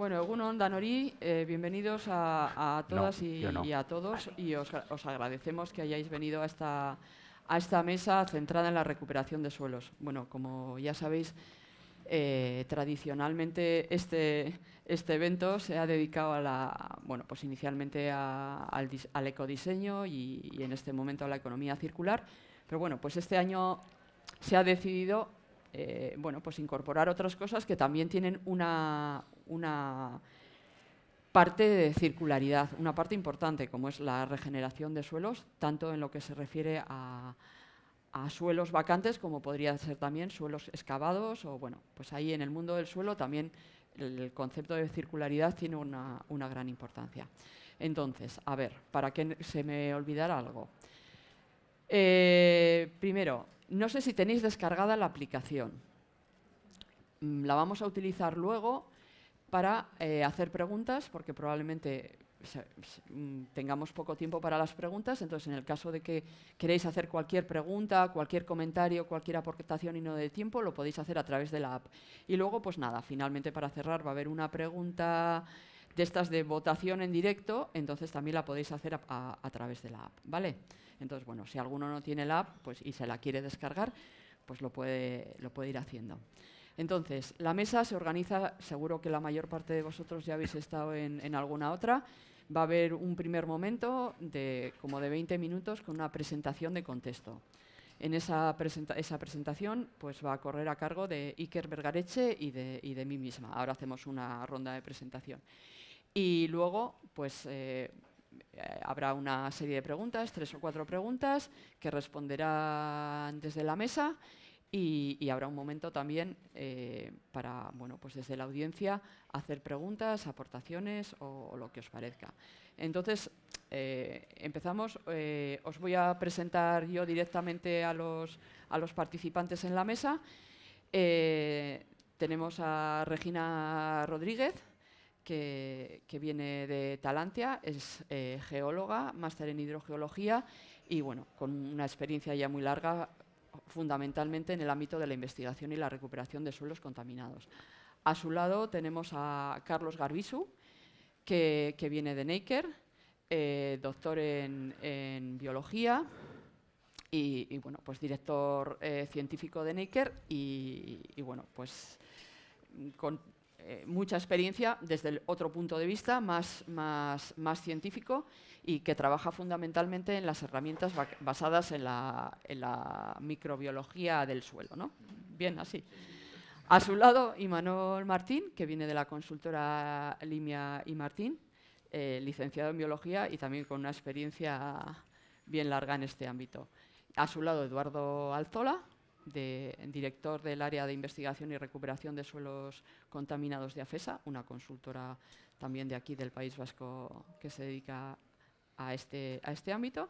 Bueno, Egunon Danori, eh, bienvenidos a, todas y, a todos y os, agradecemos que hayáis venido a esta, a esta mesa centrada en la recuperación de suelos. Bueno, como ya sabéis, eh, tradicionalmente este, este, evento se ha dedicado a bueno, pues inicialmente al, ecodiseño y en este momento a la economía circular, pero bueno, pues este año se ha decidido eh, bueno, pues incorporar otras cosas que también tienen una, parte de circularidad, una parte importante, como es la regeneración de suelos, tanto en lo que se refiere a, suelos vacantes como podría ser también suelos excavados o bueno, pues ahí en el mundo del suelo también el concepto de circularidad tiene una, una gran importancia. Entonces, a ver, para que se me olvidara algo. Eh, primero, no sé si tenéis descargada la aplicación. Mm, la vamos a utilizar luego para eh, hacer preguntas, porque probablemente mm, tengamos poco tiempo para las preguntas, entonces en el caso de que queréis hacer cualquier pregunta, cualquier comentario, cualquier aportación y no de tiempo, lo podéis hacer a través de la app. Y luego, pues nada, finalmente para cerrar va a haber una pregunta de estas de votación en directo, entonces también la podéis hacer a, a través de la app, ¿vale? Entonces, bueno, si alguno no tiene la app pues, y se la quiere descargar, pues lo puede, lo puede ir haciendo. Entonces, la mesa se organiza, seguro que la mayor parte de vosotros ya habéis estado en, alguna otra, va a haber un primer momento de como de 20 minutos con una presentación de contexto. En esa, esa presentación pues, va a correr a cargo de Iker Bergareche y de, de mí misma. Ahora hacemos una ronda de presentación. Y luego, pues eh, eh, habrá una serie de preguntas, tres o cuatro preguntas, que responderán desde la mesa y, habrá un momento también eh, para, bueno, pues desde la audiencia hacer preguntas, aportaciones o, lo que os parezca. Entonces, eh, empezamos. os voy a presentar yo directamente a los, a los participantes en la mesa. tenemos a Regina Rodríguez, que, viene de Talantia, es eh, geóloga, máster en hidrogeología y bueno, con una experiencia ya muy larga fundamentalmente en el ámbito de la investigación y la recuperación de suelos contaminados. A su lado tenemos a Carlos Garbisu, que, viene de Neiker, eh, doctor en, biología, y, bueno, pues director eh, científico de Naker y, y, bueno, pues con eh, mucha experiencia desde el otro punto de vista, más, científico, y que trabaja fundamentalmente en las herramientas basadas en la, microbiología del suelo. ¿no? Bien, así. A su lado, Imanol Martín, que viene de la consultora Limia y Martín, eh, licenciado en biología y también con una experiencia bien larga en este ámbito. A su lado, Eduardo Alzola, de director del área de investigación y recuperación de suelos contaminados de AFESA, una consultora también de aquí del País Vasco que se dedica a este, a este ámbito.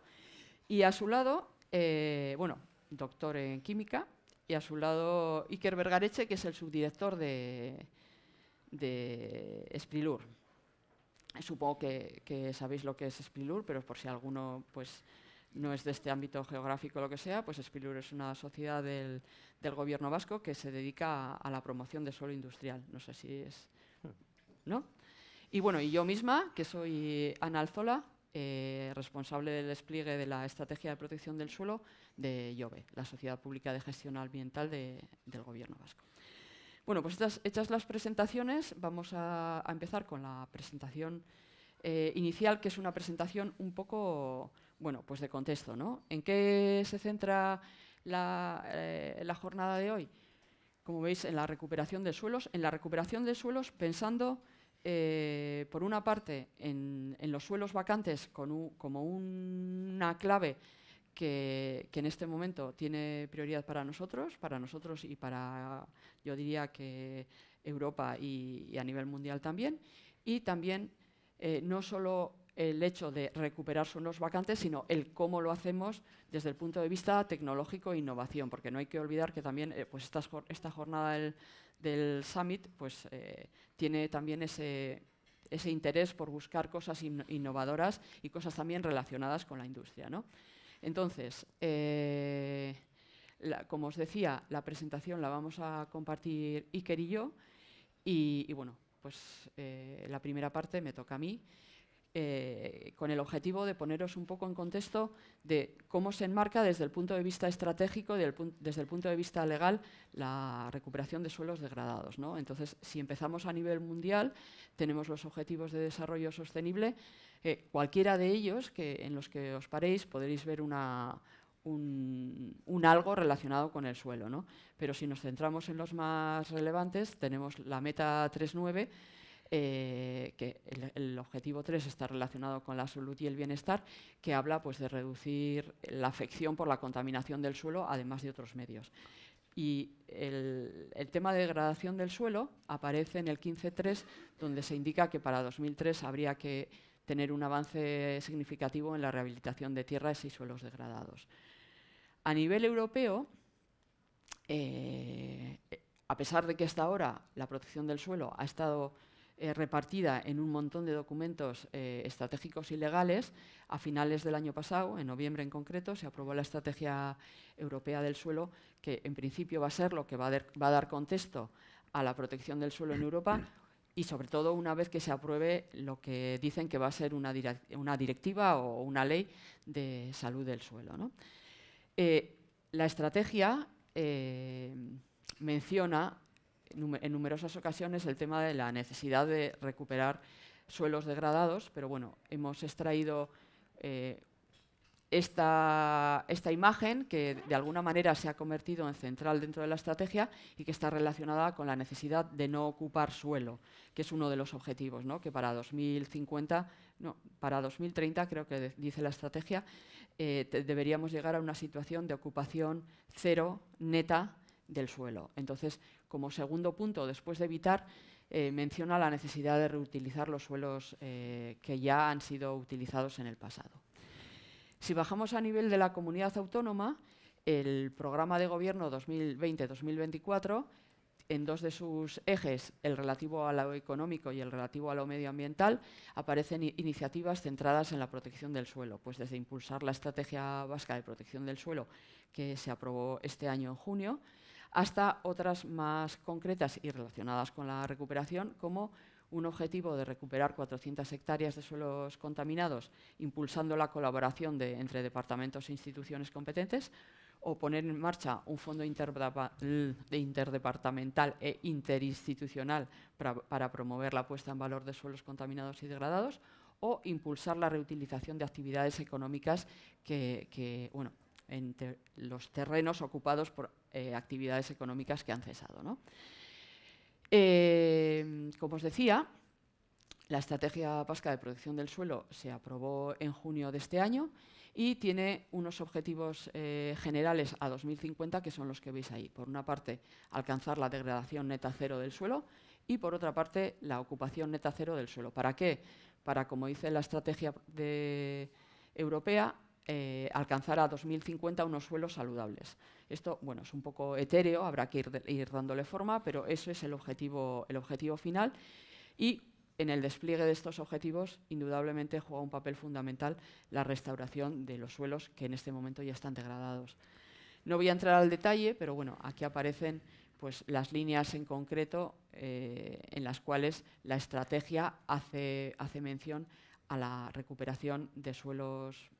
Y a su lado, eh, bueno, doctor en química, y a su lado Iker Vergareche, que es el subdirector de, de Supongo que, sabéis lo que es Sprilur, pero por si alguno pues, no es de este ámbito geográfico lo que sea, pues Spilur es una sociedad del, gobierno vasco que se dedica a, la promoción de suelo industrial. No sé si es... ¿no? Y bueno, y yo misma, que soy Ana Alzola, eh, responsable del despliegue de la Estrategia de Protección del Suelo de jove la Sociedad Pública de Gestión Ambiental del Gobierno Vasco. Bueno, pues estas, hechas las presentaciones, vamos a, a empezar con la presentación eh, inicial, que es una presentación un poco bueno, pues de contexto. ¿En qué se centra eh, la, jornada de hoy? Como veis, en la recuperación de suelos. En la recuperación de suelos pensando, eh, por una parte, en, los suelos vacantes como una clave que, en este momento tiene prioridad para nosotros, para nosotros y para, yo diría que Europa y, y a nivel mundial también, y también eh, no solo el hecho de recuperar suelos vacantes, sino el cómo lo hacemos desde el punto de vista tecnológico e innovación, porque no hay que olvidar que también eh, pues esta, esta, jornada del, Summit pues, eh, tiene también ese, interés por buscar cosas innovadoras y cosas también relacionadas con la industria. Entonces, como os decía, la presentación la vamos a compartir Iker y yo, y bueno, pues eh, la primera parte me toca a mí, eh, con el objetivo de poneros un poco en contexto de cómo se enmarca desde el punto de vista estratégico, desde el punto de vista legal, la recuperación de suelos degradados. Entonces, si empezamos a nivel mundial, tenemos los objetivos de desarrollo sostenible, eh, cualquiera de ellos que, en los que os paréis podréis ver una, un, algo relacionado con el suelo. ¿no? Pero si nos centramos en los más relevantes, tenemos la meta 3.9, eh, que el, objetivo 3 está relacionado con la salud y el bienestar, que habla pues, de reducir la afección por la contaminación del suelo, además de otros medios. Y el, tema de degradación del suelo aparece en el 15.3, donde se indica que para 2003 habría que tener un avance significativo en la rehabilitación de tierras y suelos degradados. A nivel europeo, eh, a pesar de que hasta ahora la protección del suelo ha estado eh, repartida en un montón de documentos eh, estratégicos y legales, a finales del año pasado, en noviembre en concreto, se aprobó la Estrategia Europea del Suelo, que en principio va a ser lo que va a, dar contexto a la protección del suelo en Europa, y sobre todo una vez que se apruebe lo que dicen que va a ser una, directiva o una ley de salud del suelo. ¿no? Eh, la estrategia eh, menciona en numerosas ocasiones el tema de la necesidad de recuperar suelos degradados, pero bueno, hemos extraído eh, esta, imagen que de alguna manera se ha convertido en central dentro de la estrategia y que está relacionada con la necesidad de no ocupar suelo, que es uno de los objetivos, que para 2050, para 2030 creo que dice la estrategia, eh, deberíamos llegar a una situación de ocupación cero neta del suelo. Entonces, como segundo punto, después de evitar, eh, menciona la necesidad de reutilizar los suelos eh, que ya han sido utilizados en el pasado. Si bajamos a nivel de la comunidad autónoma, el programa de gobierno 2020-2024 en dos de sus ejes, el relativo a lo económico y el relativo a lo medioambiental, aparecen iniciativas centradas en la protección del suelo, pues desde impulsar la Estrategia Vasca de Protección del Suelo, que se aprobó este año en junio, hasta otras más concretas y relacionadas con la recuperación, como un objetivo de recuperar 400 hectáreas de suelos contaminados, impulsando la colaboración entre departamentos e instituciones competentes, o poner en marcha un fondo interdepartamental e interinstitucional para, promover la puesta en valor de suelos contaminados y degradados o impulsar la reutilización de actividades económicas que, en los terrenos ocupados por eh, actividades económicas que han cesado. ¿no? Eh, como os decía, la Estrategia Vasca de Protección del Suelo se aprobó en junio de este año y tiene unos objetivos eh, generales a 2050 que son los que veis ahí. Por una parte, alcanzar la degradación neta cero del suelo y por otra parte, la ocupación neta cero del suelo. ¿Para qué? Para, como dice la estrategia europea, eh, alcanzar a 2050 unos suelos saludables. Esto bueno, es un poco etéreo, habrá que ir, dándole forma, pero ese es el objetivo, el objetivo final. Y en el despliegue de estos objetivos, indudablemente juega un papel fundamental la restauración de los suelos que en este momento ya están degradados. No voy a entrar al detalle, pero bueno, aquí aparecen pues, las líneas en concreto eh, en las cuales la estrategia hace, hace, mención a la recuperación de suelos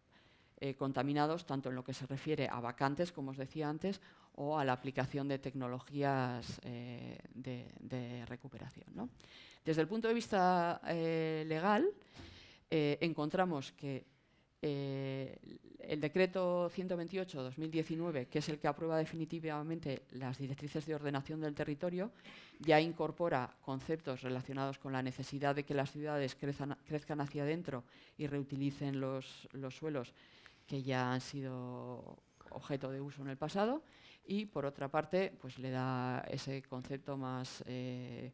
eh, contaminados, tanto en lo que se refiere a vacantes, como os decía antes, o a la aplicación de tecnologías eh, de, recuperación. Desde el punto de vista eh, legal, eh, encontramos que el decreto 128-2019, que es el que aprueba definitivamente las directrices de ordenación del territorio, ya incorpora conceptos relacionados con la necesidad de que las ciudades crezcan hacia adentro y reutilicen los suelos que ya han sido objeto de uso en el pasado y por otra parte pues le da ese concepto más eh,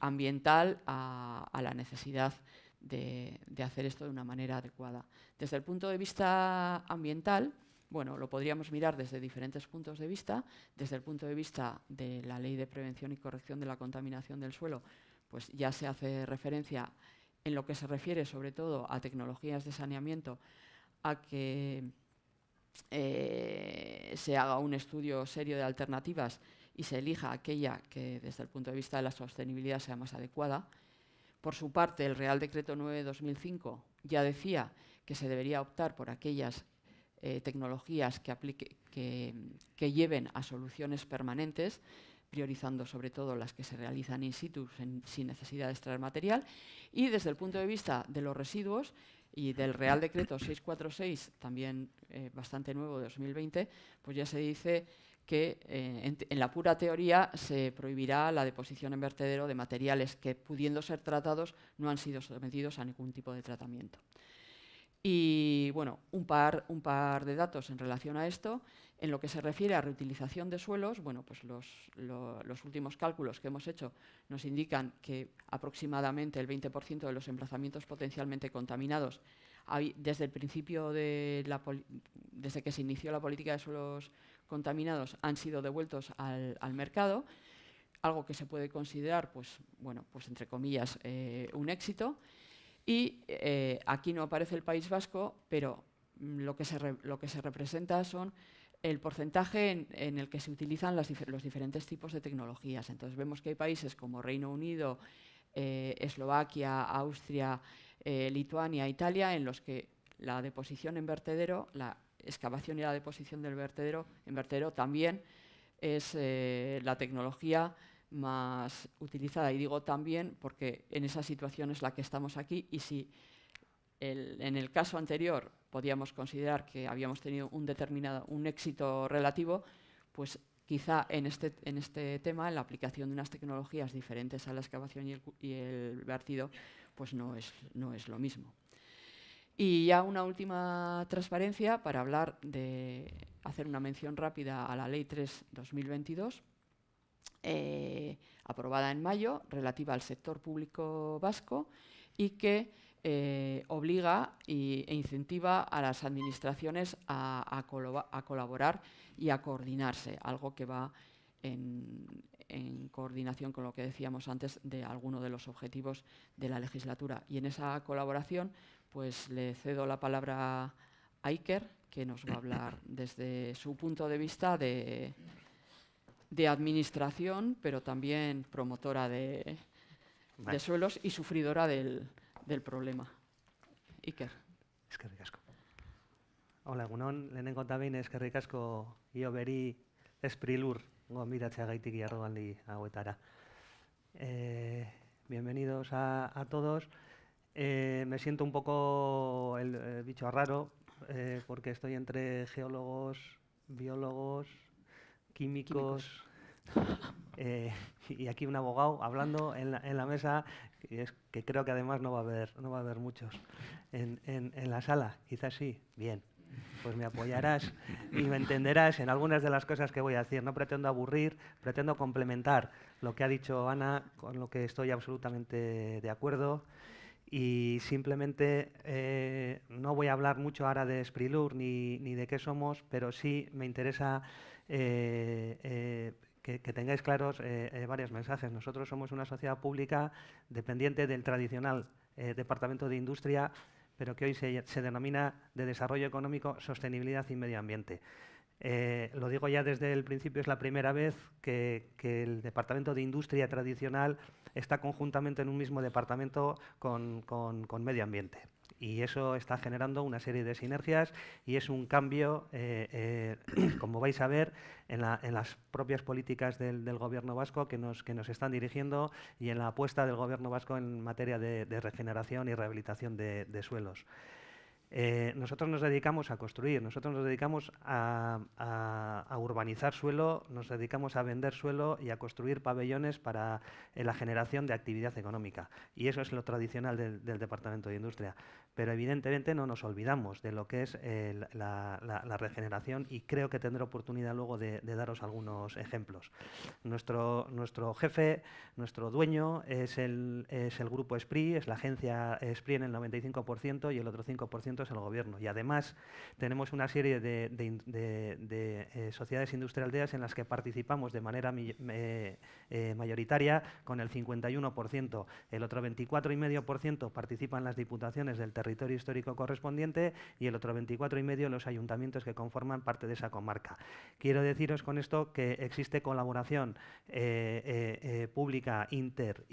ambiental a, la necesidad de, de, hacer esto de una manera adecuada. Desde el punto de vista ambiental, bueno, lo podríamos mirar desde diferentes puntos de vista. Desde el punto de vista de la Ley de Prevención y Corrección de la Contaminación del Suelo, pues ya se hace referencia en lo que se refiere sobre todo a tecnologías de saneamiento, a que eh, se haga un estudio serio de alternativas y se elija aquella que desde el punto de vista de la sostenibilidad sea más adecuada. Por su parte, el Real Decreto 9-2005 ya decía que se debería optar por aquellas eh, tecnologías que, lleven a soluciones permanentes, priorizando sobre todo las que se realizan in situ sin necesidad de extraer material. Y desde el punto de vista de los residuos, y del Real Decreto 646, también eh, bastante nuevo de 2020, pues ya se dice que eh, en, la pura teoría se prohibirá la deposición en vertedero de materiales que, pudiendo ser tratados, no han sido sometidos a ningún tipo de tratamiento. Y bueno, un par, un par de datos en relación a esto. En lo que se refiere a reutilización de suelos, bueno, pues los, últimos cálculos que hemos hecho nos indican que aproximadamente el 20% de los emplazamientos potencialmente contaminados, desde el principio de la desde que se inició la política de suelos contaminados, han sido devueltos al, mercado, algo que se puede considerar, pues, bueno, pues entre comillas, eh, un éxito. Y eh, aquí no aparece el País Vasco, pero lo que se, lo que se representa son el porcentaje en, el que se utilizan los diferentes tipos de tecnologías. Entonces vemos que hay países como Reino Unido, eh, Eslovaquia, Austria, eh, Lituania, Italia, en los que la deposición en vertedero, la excavación y la deposición del vertedero en vertedero también es eh, la tecnología más utilizada. Y digo también porque en esa situación es la que estamos aquí y si en el caso anterior podíamos considerar que habíamos tenido un determinado un éxito relativo, pues quizá en este, en este tema la aplicación de unas tecnologías diferentes a la excavación y el, vertido pues no es, no es lo mismo. Y ya una última transparencia para hablar de hacer una mención rápida a la Ley 3-2022, eh, aprobada en mayo, relativa al sector público vasco y que eh, obliga e incentiva a las administraciones a, colaborar y a coordinarse, algo que va en, coordinación con lo que decíamos antes de alguno de los objetivos de la legislatura. Y en esa colaboración, pues le cedo la palabra a Iker, que nos va a hablar desde su punto de vista de, administración, pero también promotora de suelos y sufridora del, del problema. Iker. Eskerrik asko. Hola, egunon, lehenengo eta behin eskerrik asko io beri esprilur gombidatzea gaitik jarroaldi hauetara. Eh, bienvenidos a, todos. Eh, me siento un poco el, bicho raro eh, porque estoy entre geólogos, biólogos, químicos. Eh, y aquí un abogado hablando en la, mesa, que, es, que creo que además no va a haber, no va a haber muchos en, la sala. Quizás sí, bien. Pues me apoyarás y me entenderás en algunas de las cosas que voy a decir. No pretendo aburrir, pretendo complementar lo que ha dicho Ana, con lo que estoy absolutamente de acuerdo. Y simplemente eh, no voy a hablar mucho ahora de Sprilur ni, ni de qué somos, pero sí me interesa eh, eh que, tengáis claros eh, eh, varios mensajes. Nosotros somos una sociedad pública dependiente del tradicional eh, Departamento de Industria, pero que hoy se, denomina de Desarrollo Económico, Sostenibilidad y Medio Ambiente. lo digo ya desde el principio, es la primera vez que, el Departamento de Industria tradicional está conjuntamente en un mismo departamento con, con Medio Ambiente y eso está generando una serie de sinergias y es un cambio, eh, eh, como vais a ver, en, las propias políticas del, Gobierno vasco que nos, están dirigiendo y en la apuesta del Gobierno vasco en materia de, regeneración y rehabilitación de suelos. Eh, nosotros nos dedicamos a construir, nosotros nos dedicamos a, urbanizar suelo, nos dedicamos a vender suelo y a construir pabellones para eh, la generación de actividad económica. Y eso es lo tradicional del, Departamento de Industria. Pero evidentemente no nos olvidamos de lo que es eh, la, regeneración y creo que tendré oportunidad luego de, daros algunos ejemplos. Nuestro, nuestro, jefe, nuestro dueño es el, es el grupo SPRI, es la agencia SPRI en el 95% y el otro 5% el gobierno. Y además tenemos una serie de, de, de, de eh, sociedades industrialdeas en las que participamos de manera eh, eh, mayoritaria con el 51%. El otro 24,5% participan las diputaciones del territorio histórico correspondiente y el otro 24,5% los ayuntamientos que conforman parte de esa comarca. Quiero deciros con esto que existe colaboración pública inter,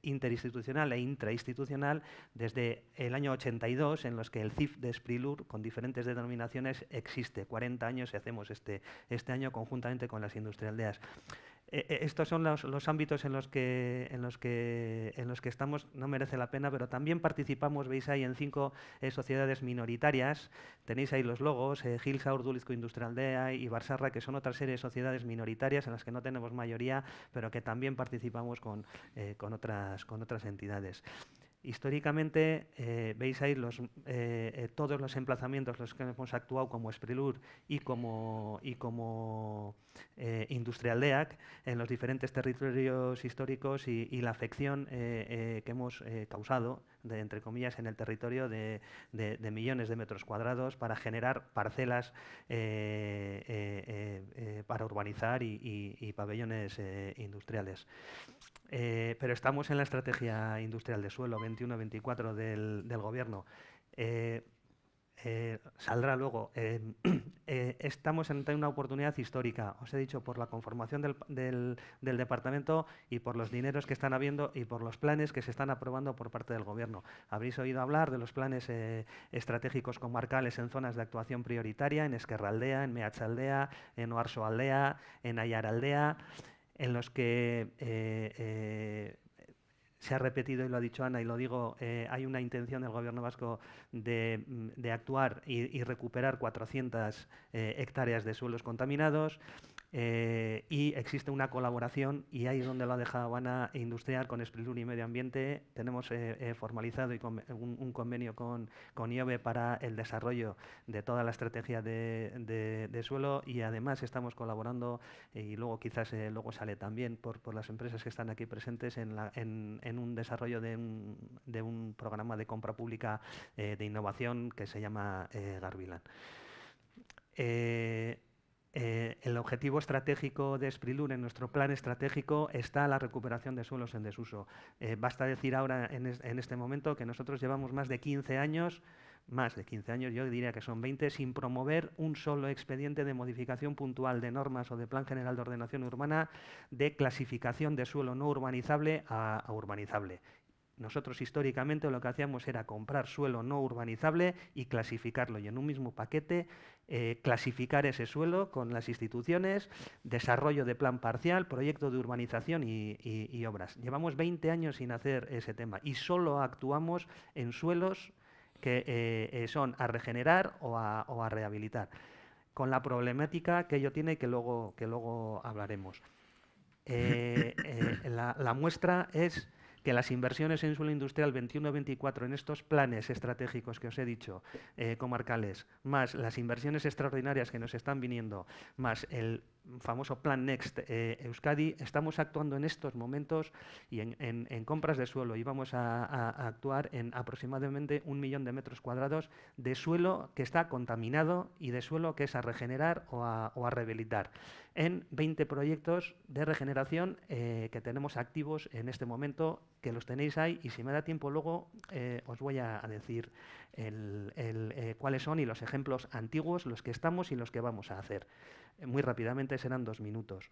interinstitucional e intrainstitucional desde el año 80 en los que el CIF de Sprilur, con diferentes denominaciones, existe. 40 años y hacemos este, este, año conjuntamente con las industrialdeas. Eh, eh, estos son los, ámbitos en los, que, estamos, no merece la pena, pero también participamos, veis ahí, en cinco eh, sociedades minoritarias. Tenéis ahí los logos, Gilsa, Urdulizco Industrialdea y Barsarra, que son otra serie de sociedades minoritarias en las que no tenemos mayoría, pero que también participamos otras, con otras entidades. Históricamente, eh, veis ahí los, eh, eh, todos los emplazamientos los que hemos actuado como Esprilur y como, y como eh, industrial DEAC en los diferentes territorios históricos y, la afección eh, eh, que hemos causado, de, entre comillas, en el territorio de, millones de metros cuadrados para generar parcelas para urbanizar y, pabellones industriales. pero estamos en la estrategia industrial de suelo 21-24 del, del, Gobierno. Eh, saldrá luego. Em, eh, estamos en una oportunidad histórica, os he dicho, por la conformación del, departamento y por los dineros que están habiendo y por los planes que se están aprobando por parte del Gobierno. Habréis oído hablar de los planes eh, estratégicos comarcales en zonas de actuación prioritaria, en Esquerraldea, en Meachaldea, en Aldea, en Ayaraldea en los que se ha repetido y lo ha dicho Ana y lo digo, eh, hay una intención del Gobierno vasco de, mm, actuar y, recuperar 400 eh, hectáreas de suelos contaminados. Eh, y existe una colaboración y ahí es donde lo ha dejado Habana Industrial con Esprilur y Medio Ambiente. Tenemos eh, eh, formalizado un, convenio con, con IOBE para el desarrollo de toda la estrategia de, suelo y además estamos colaborando y luego quizás luego sale también por, las empresas que están aquí presentes en, en, un desarrollo de un, de un, programa de compra pública de innovación que se llama Garbilan. Eh, el objetivo estratégico de Sprilur, en nuestro plan estratégico, está la recuperación de suelos en desuso. Eh, basta decir ahora, en, este momento, que nosotros llevamos más de 15 años, más de 15 años, yo diría que son 20, sin promover un solo expediente de modificación puntual de normas o de Plan General de Ordenación Urbana de clasificación de suelo no urbanizable a urbanizable. Nosotros históricamente lo que hacíamos era comprar suelo no urbanizable y clasificarlo, y en un mismo paquete eh, clasificar ese suelo con las instituciones, desarrollo de plan parcial, proyecto de urbanización y, obras. Llevamos 20 años sin hacer ese tema y solo actuamos en suelos que eh, eh, son a regenerar o a, rehabilitar, con la problemática que ello tiene que luego, que luego hablaremos. la muestra es que las inversiones en suelo industrial 21-24 en estos planes estratégicos que os he dicho, eh, comarcales, más las inversiones extraordinarias que nos están viniendo, más el famoso Plan Next eh, Euskadi, estamos actuando en estos momentos y en, compras de suelo y vamos a, actuar en aproximadamente un millón de metros cuadrados de suelo que está contaminado y de suelo que es a regenerar o a, rehabilitar, en 20 proyectos de regeneración eh, que tenemos activos en este momento, que los tenéis ahí y si me da tiempo luego eh, os voy a, decir cuáles son y los ejemplos antiguos, los que estamos y los que vamos a hacer muy rápidamente, serán dos minutos.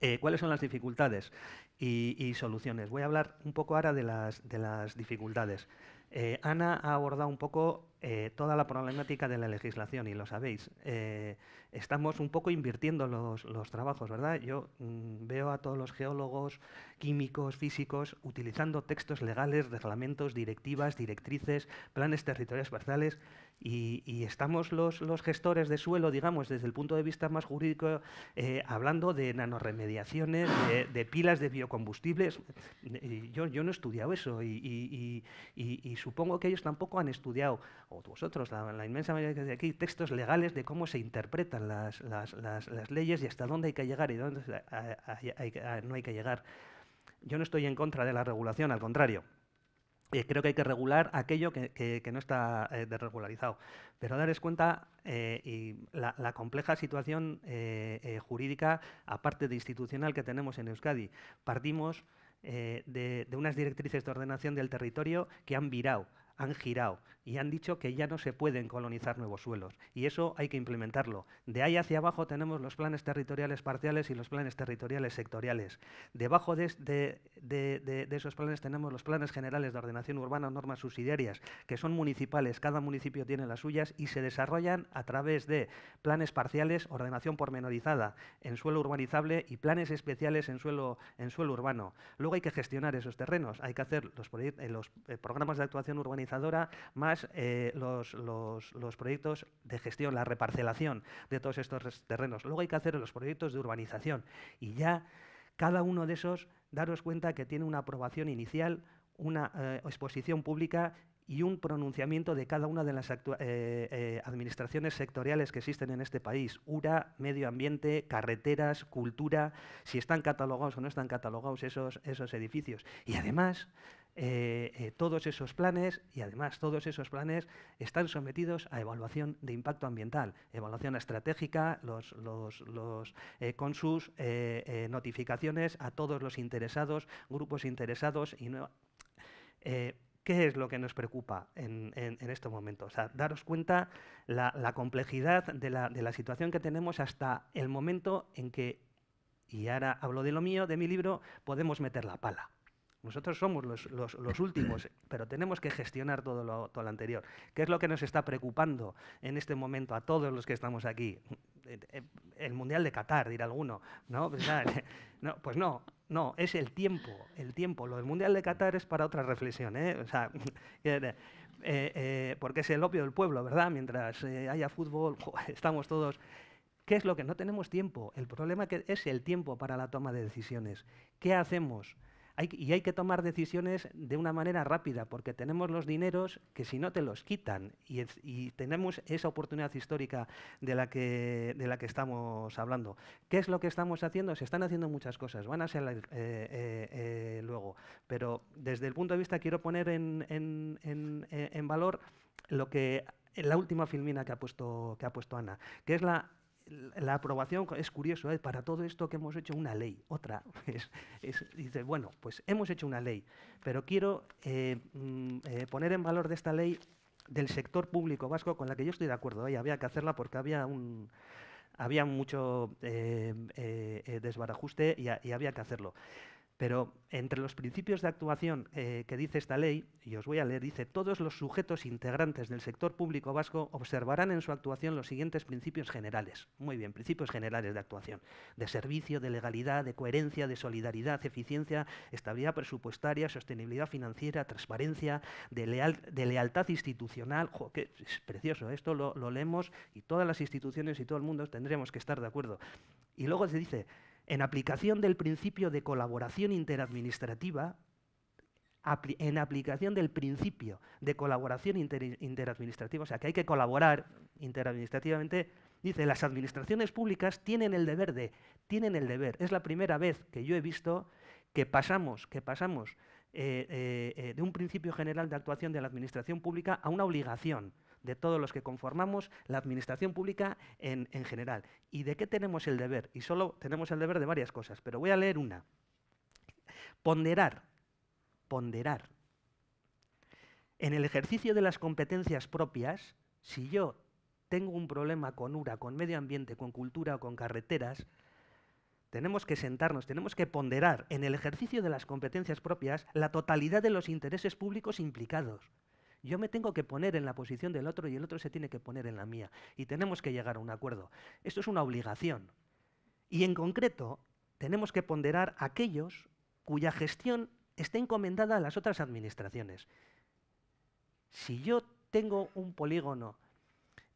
Eh, ¿Cuáles son las dificultades y, soluciones? Voy a hablar un poco ahora de las, de las dificultades. Eh, Ana ha abordado un poco eh, toda la problemática de la legislación, y lo sabéis. Eh, estamos un poco invirtiendo los, trabajos, ¿verdad? Yo mm, veo a todos los geólogos, químicos, físicos, utilizando textos legales, reglamentos, directivas, directrices, planes territoriales parciales, y, estamos los, gestores de suelo, digamos, desde el punto de vista más jurídico, eh, hablando de nanoremediaciones, de, pilas de biocombustibles. Yo, no he estudiado eso y supongo que ellos tampoco han estudiado o vosotros, la, inmensa mayoría de aquí, textos legales de cómo se interpretan las, leyes y hasta dónde hay que llegar y dónde no hay que llegar. Yo no estoy en contra de la regulación, al contrario. Eh, creo que hay que regular aquello que, no está eh, desregularizado. Pero darles cuenta eh, y la, compleja situación jurídica, aparte de institucional, que tenemos en Euskadi. Partimos de, unas directrices de ordenación del territorio que han virado han girado y han dicho que ya no se pueden colonizar nuevos suelos. Y eso hay que implementarlo. De ahí hacia abajo tenemos los planes territoriales parciales y los planes territoriales sectoriales. Debajo de, de, esos planes tenemos los planes generales de ordenación urbana normas subsidiarias, que son municipales, cada municipio tiene las suyas y se desarrollan a través de planes parciales, ordenación pormenorizada en suelo urbanizable y planes especiales en suelo, en suelo urbano. Luego hay que gestionar esos terrenos, hay que hacer los, eh, los eh, programas de actuación urbanizada más eh, los, proyectos de gestión, la reparcelación de todos estos terrenos. Luego hay que hacer los proyectos de urbanización y ya cada uno de esos, daros cuenta que tiene una aprobación inicial, una eh, exposición pública y un pronunciamiento de cada una de las eh, administraciones sectoriales que existen en este país, URA, medio ambiente, carreteras, cultura, si están catalogados o no están catalogados esos, esos edificios. Y además, eh, eh, todos esos planes y además todos esos planes están sometidos a evaluación de impacto ambiental, evaluación estratégica, eh, con sus notificaciones a todos los interesados, grupos interesados y ¿Qué es lo que nos preocupa en, estos momentos? daros cuenta la, la complejidad de la, de la situación que tenemos hasta el momento en que, y ahora hablo de lo mío, de mi libro, podemos meter la pala. Nosotros somos los, últimos, pero tenemos que gestionar todo lo, anterior. ¿Qué es lo que nos está preocupando en este momento a todos los que estamos aquí? Eh, eh, el Mundial de Qatar, dirá alguno. ¿no? Pues, no, no, es el tiempo, el tiempo. Lo del Mundial de Qatar es para otra reflexión. ¿eh? eh porque es el opio del pueblo, ¿verdad? Mientras haya fútbol, estamos todos... ¿Qué es lo que no tenemos tiempo? El problema es el tiempo para la toma de decisiones. ¿Qué hacemos? y hay que tomar decisiones de una manera rápida, porque tenemos los dineros que si no te los quitan y, tenemos esa oportunidad histórica de la, que, de la que estamos hablando. ¿Qué es lo que estamos haciendo? Se están haciendo muchas cosas, van a ser eh, eh, eh, luego, pero desde el punto de vista quiero poner en, en, en valor lo que la última filmina que ha puesto, que ha puesto Ana, que es la la aprobación es curioso, ¿eh? para todo esto que hemos hecho una ley, otra. dice, bueno, pues hemos hecho una ley, pero quiero eh, mm, eh, poner en valor de esta ley del sector público vasco con la que yo estoy de acuerdo. había que hacerla porque había un había mucho desbarajuste y había que hacerlo. Pero entre los principios de actuación eh, que dice esta ley, y os voy a leer, dice, todos los sujetos integrantes del sector público vasco observarán en su actuación los siguientes principios generales. Muy bien, principios generales de actuación. De servicio, de legalidad, de coherencia, de solidaridad, eficiencia, estabilidad presupuestaria, sostenibilidad financiera, transparencia, de, lealtad institucional. es precioso, esto lo, lo leemos y todas las instituciones y todo el mundo tendremos que estar de acuerdo. Y luego se dice, en aplicación del principio de colaboración interadministrativa, en aplicación del principio de colaboración interadministrativa, o sea, que hay que colaborar interadministrativamente, dice, las administraciones públicas tienen el deber de, tienen el deber. Es la primera vez que yo he visto que pasamos, que pasamos eh, eh, eh, de un principio general de actuación de la administración pública a una obligación de todos los que conformamos la administración pública en, general. ¿Y de qué tenemos el deber? Y solo tenemos el deber de varias cosas, pero voy a leer una. Ponderar, ponderar. En el ejercicio de las competencias propias, si yo tengo un problema con URA, con medio ambiente, con cultura o con carreteras, tenemos que sentarnos, tenemos que ponderar en el ejercicio de las competencias propias la totalidad de los intereses públicos implicados. Yo me tengo que poner en la posición del otro y el otro se tiene que poner en la mía. Y tenemos que llegar a un acuerdo. Esto es una obligación. Y en concreto, tenemos que ponderar aquellos cuya gestión está encomendada a las otras administraciones. Si yo tengo un polígono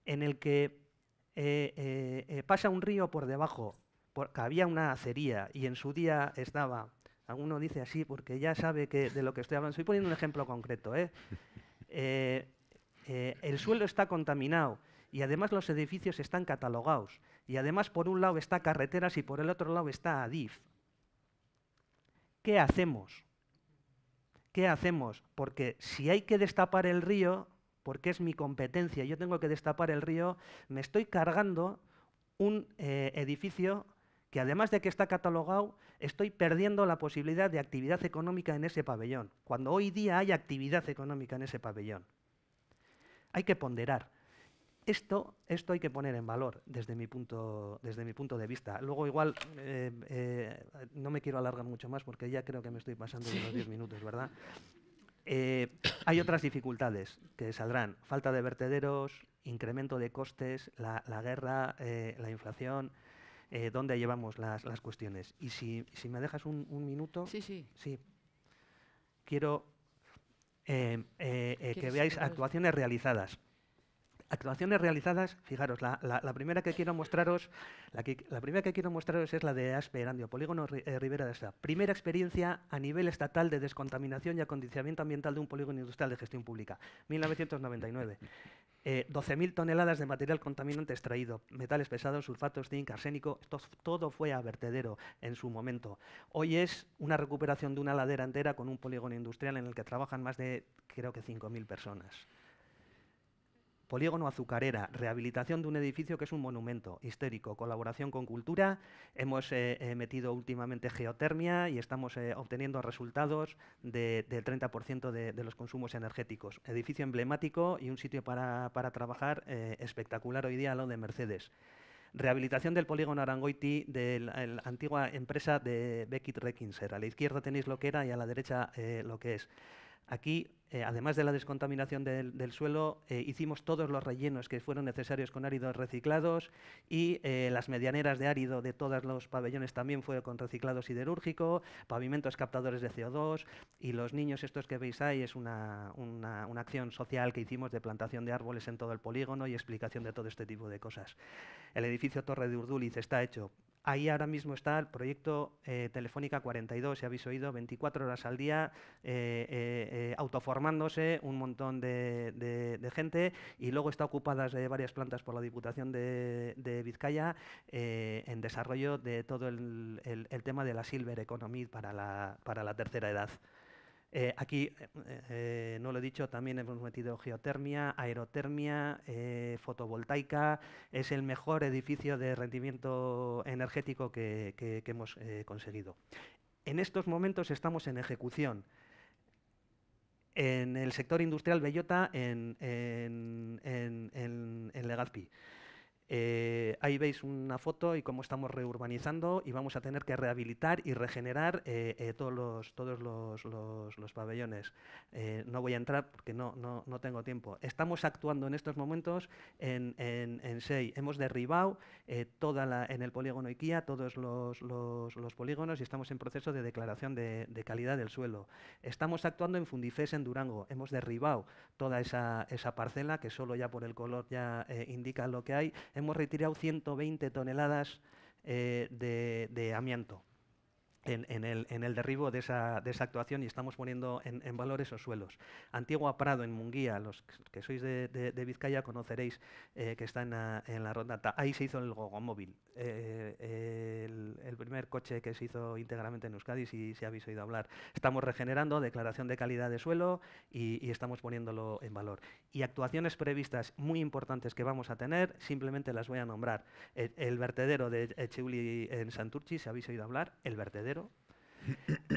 en el que eh, eh, eh, pasa un río por debajo, porque había una acería y en su día estaba, alguno dice así porque ya sabe que de lo que estoy hablando, estoy poniendo un ejemplo concreto, ¿eh? Eh, eh, el suelo está contaminado y además los edificios están catalogados y además por un lado está carreteras y por el otro lado está ADIF. ¿Qué hacemos? ¿Qué hacemos? Porque si hay que destapar el río, porque es mi competencia, yo tengo que destapar el río, me estoy cargando un eh, edificio que además de que está catalogado, estoy perdiendo la posibilidad de actividad económica en ese pabellón, cuando hoy día hay actividad económica en ese pabellón. Hay que ponderar. Esto, esto hay que poner en valor desde mi punto, desde mi punto de vista. Luego igual, eh, eh, no me quiero alargar mucho más porque ya creo que me estoy pasando de los 10 minutos, ¿verdad? Eh, hay otras dificultades que saldrán. Falta de vertederos, incremento de costes, la guerra, la inflación, eh, dónde llevamos las, cuestiones. Y si, me dejas un, minuto. Sí, sí. Quiero eh, eh, que veáis actuaciones realizadas actuaciones realizadas, fijaros, la, primera que quiero mostraros, la, primera que quiero mostraros es la de Asperandio, polígono Rivera eh, de Esta. Primera experiencia a nivel estatal de descontaminación y acondicionamiento ambiental de un polígono industrial de gestión pública, 1999. 12.000 eh, toneladas de material contaminante extraído, metales pesados, sulfatos, zinc, arsénico, todo fue a vertedero en su momento. Hoy es una recuperación de una ladera entera con un polígono industrial en el que trabajan más de, creo que 5.000 personas polígono azucarera, rehabilitación de un edificio que es un monumento histérico, colaboración con cultura, hemos eh, eh, metido últimamente geotermia y estamos eh, obteniendo resultados del 30% de, los consumos energéticos. Edificio emblemático y un sitio para, trabajar espectacular hoy día lo de Mercedes. Rehabilitación del polígono Arangoiti de la, antigua empresa de Beckett reckinser A la izquierda tenéis lo que era y a la derecha lo que es. Aquí eh, además de la descontaminación del, suelo, eh, hicimos todos los rellenos que fueron necesarios con áridos reciclados y eh, las medianeras de árido de todos los pabellones también fue con reciclado siderúrgico, pavimentos captadores de CO2 y los niños estos que veis ahí es una, una acción social que hicimos de plantación de árboles en todo el polígono y explicación de todo este tipo de cosas. El edificio Torre de Urduliz está hecho Ahí ahora mismo está el proyecto eh, Telefónica 42, si habéis oído, 24 horas al día, eh, eh, autoformándose un montón de, gente y luego está ocupada de varias plantas por la Diputación de, Vizcaya en desarrollo de todo el, tema de la silver economy para la tercera edad. Eh, aquí, eh, eh, no lo he dicho, también hemos metido geotermia, aerotermia, fotovoltaica. Es el mejor edificio de rendimiento energético que, hemos conseguido. En estos momentos estamos en ejecución en el sector industrial Bellota en, en, en Legazpi. Eh, ahí veis una foto y cómo estamos reurbanizando y vamos a tener que rehabilitar y regenerar eh, eh, todos, los, todos los, pabellones. no voy a entrar porque no, no, tengo tiempo. Estamos actuando en estos momentos en, en, SEI. Hemos derribado toda la, en el polígono IKEA todos los, polígonos y estamos en proceso de declaración de, de calidad del suelo. Estamos actuando en Fundifes en Durango. Hemos derribado toda esa, esa parcela, que solo ya por el color ya eh, indica lo que hay. Hemos retirado 120 toneladas eh, de, de amianto en, el, derribo de esa, actuación y estamos poniendo en, valor esos suelos. Antigua Prado, en Munguía, los que sois de, Vizcaya conoceréis eh, que está en la, la Ahí se hizo el Gogomóvil, eh, eh, el, primer coche que se hizo íntegramente en Euskadi, si, habéis oído hablar. Estamos regenerando, declaración de calidad de suelo y, estamos poniéndolo en valor. Y actuaciones previstas muy importantes que vamos a tener, simplemente las voy a nombrar. El, vertedero de Echeuli en Santurchi, si habéis oído hablar, el vertedero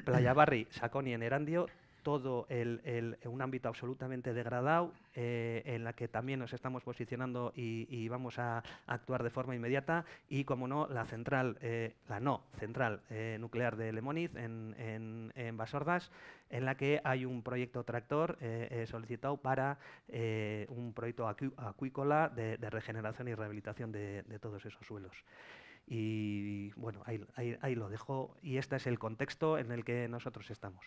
Playa Barri, Saconi en Erandio, todo un ámbito absolutamente degradado eh, en la que también nos estamos posicionando y, vamos a actuar de forma inmediata y, como no, la central, eh, la no central eh, nuclear de Lemoniz en, en, Basordas, en la que hay un proyecto tractor solicitado para un proyecto acuícola de, regeneración y rehabilitación de todos esos suelos. Y bueno, ahí, ahí, lo dejo. Y este es el contexto en el que nosotros estamos.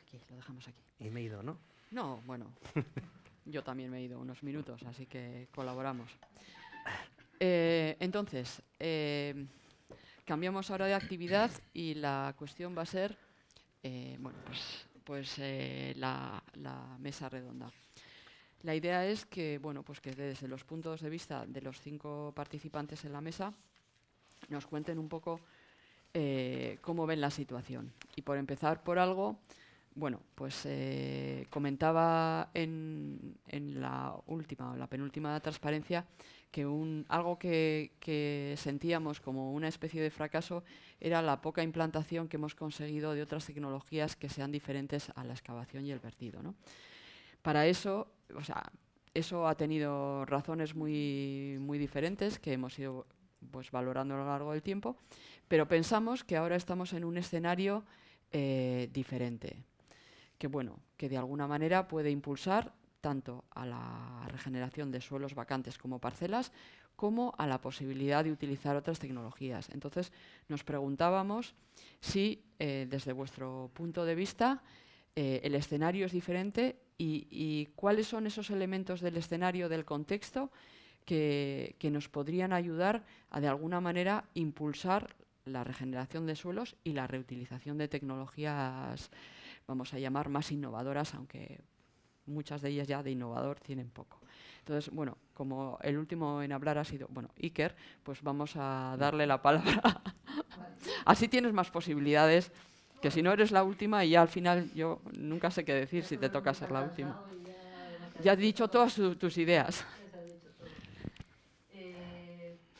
Aquí, Y me he ido, ¿no? No, bueno. yo también me he ido unos minutos, así que colaboramos. Eh, entonces, eh, cambiamos ahora de actividad y la cuestión va a ser, eh, pues, pues la mesa redonda. La idea es que, bueno, pues que desde los puntos de vista de los cinco participantes en la mesa nos cuenten un poco eh, cómo ven la situación. Y por empezar por algo, bueno, pues eh, comentaba en, la última la penúltima transparencia que algo que, sentíamos como una especie de fracaso era la poca implantación que hemos conseguido de otras tecnologías que sean diferentes a la excavación y el vertido. Para eso o sea, eso ha tenido razones muy, diferentes que hemos ido pues, valorando a lo largo del tiempo, pero pensamos que ahora estamos en un escenario eh, diferente, que, bueno, que de alguna manera puede impulsar tanto a la regeneración de suelos vacantes como parcelas, como a la posibilidad de utilizar otras tecnologías. Entonces nos preguntábamos si eh, desde vuestro punto de vista eh, el escenario es diferente y, cuáles son esos elementos del escenario, del contexto, que, que, nos podrían ayudar a de alguna manera impulsar la regeneración de suelos y la reutilización de tecnologías, vamos a llamar, más innovadoras, aunque muchas de ellas ya de innovador tienen poco. Entonces, bueno, como el último en hablar ha sido, bueno, Iker, pues vamos a darle la palabra. Así tienes más posibilidades que si no eres la última, y ya al final yo nunca sé qué decir si te toca ser la última. Ya has dicho todas tus ideas.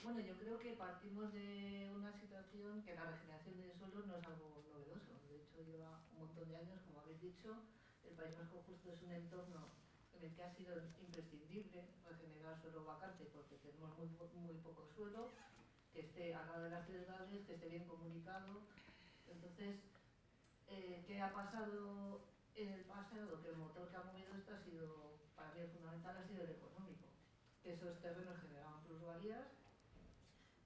Bueno, yo creo que partimos de una situación que la regeneración del suelo no es algo novedoso. De hecho, lleva un montón de años, como habéis dicho, el país más conjunto es un entorno en el que ha sido imprescindible regenerar suelo vacante, porque tenemos muy poco suelo, que esté al lado de las ciudades, que esté bien comunicado. Entonces eh, que ha pasado en el pasado, que el motor que ha movido esto ha sido, para mí el fundamental ha sido el económico, que esos terrenos generaban plusvalías,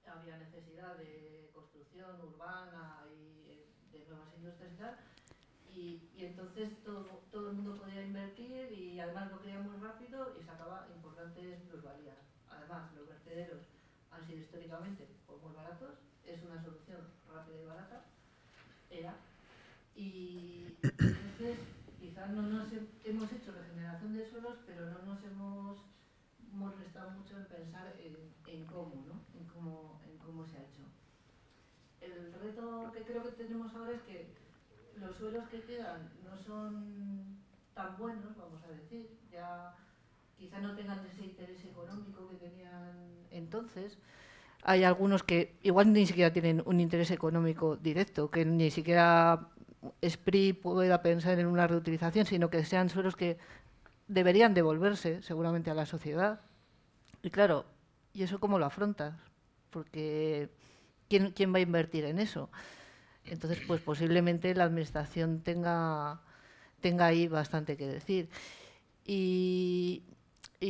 había necesidad de construcción urbana y eh, de nuevas industrias y tal, y, entonces todo, todo el mundo podía invertir y además lo creía muy rápido y sacaba importantes plusvalías. Además, los vertederos han sido históricamente muy baratos, es una solución rápida y barata, era y entonces quizás no nos hemos hecho regeneración de suelos, pero no nos hemos molestado mucho en pensar en, cómo, ¿no? En cómo, en cómo se ha hecho. El reto que creo que tenemos ahora es que los suelos que quedan no son tan buenos, vamos a decir, ya quizá no tengan ese interés económico que tenían entonces. Hay algunos que igual ni siquiera tienen un interés económico directo, que ni siquiera esprit pueda pensar en una reutilización, sino que sean suelos que deberían devolverse seguramente a la sociedad. Y claro, ¿y eso cómo lo afrontas? Porque ¿quién, va a invertir en eso? Entonces, pues posiblemente la Administración tenga, tenga ahí bastante que decir. Y,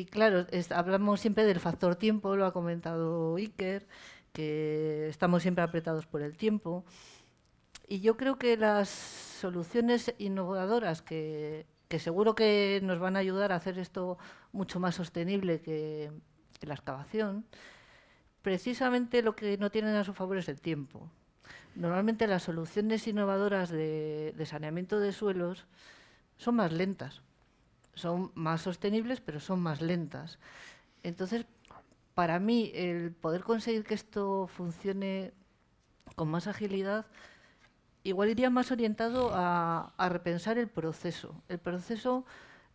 claro, hablamos siempre del factor tiempo, lo ha comentado Iker, que estamos siempre apretados por el tiempo. Y yo creo que las soluciones innovadoras que, seguro que nos van a ayudar a hacer esto mucho más sostenible que, la excavación, precisamente lo que no tienen a su favor es el tiempo. Normalmente las soluciones innovadoras de, saneamiento de suelos son más lentas, son más sostenibles, pero son más lentas. Entonces, para mí, el poder conseguir que esto funcione con más agilidad igual iría más orientado a, repensar el proceso, el proceso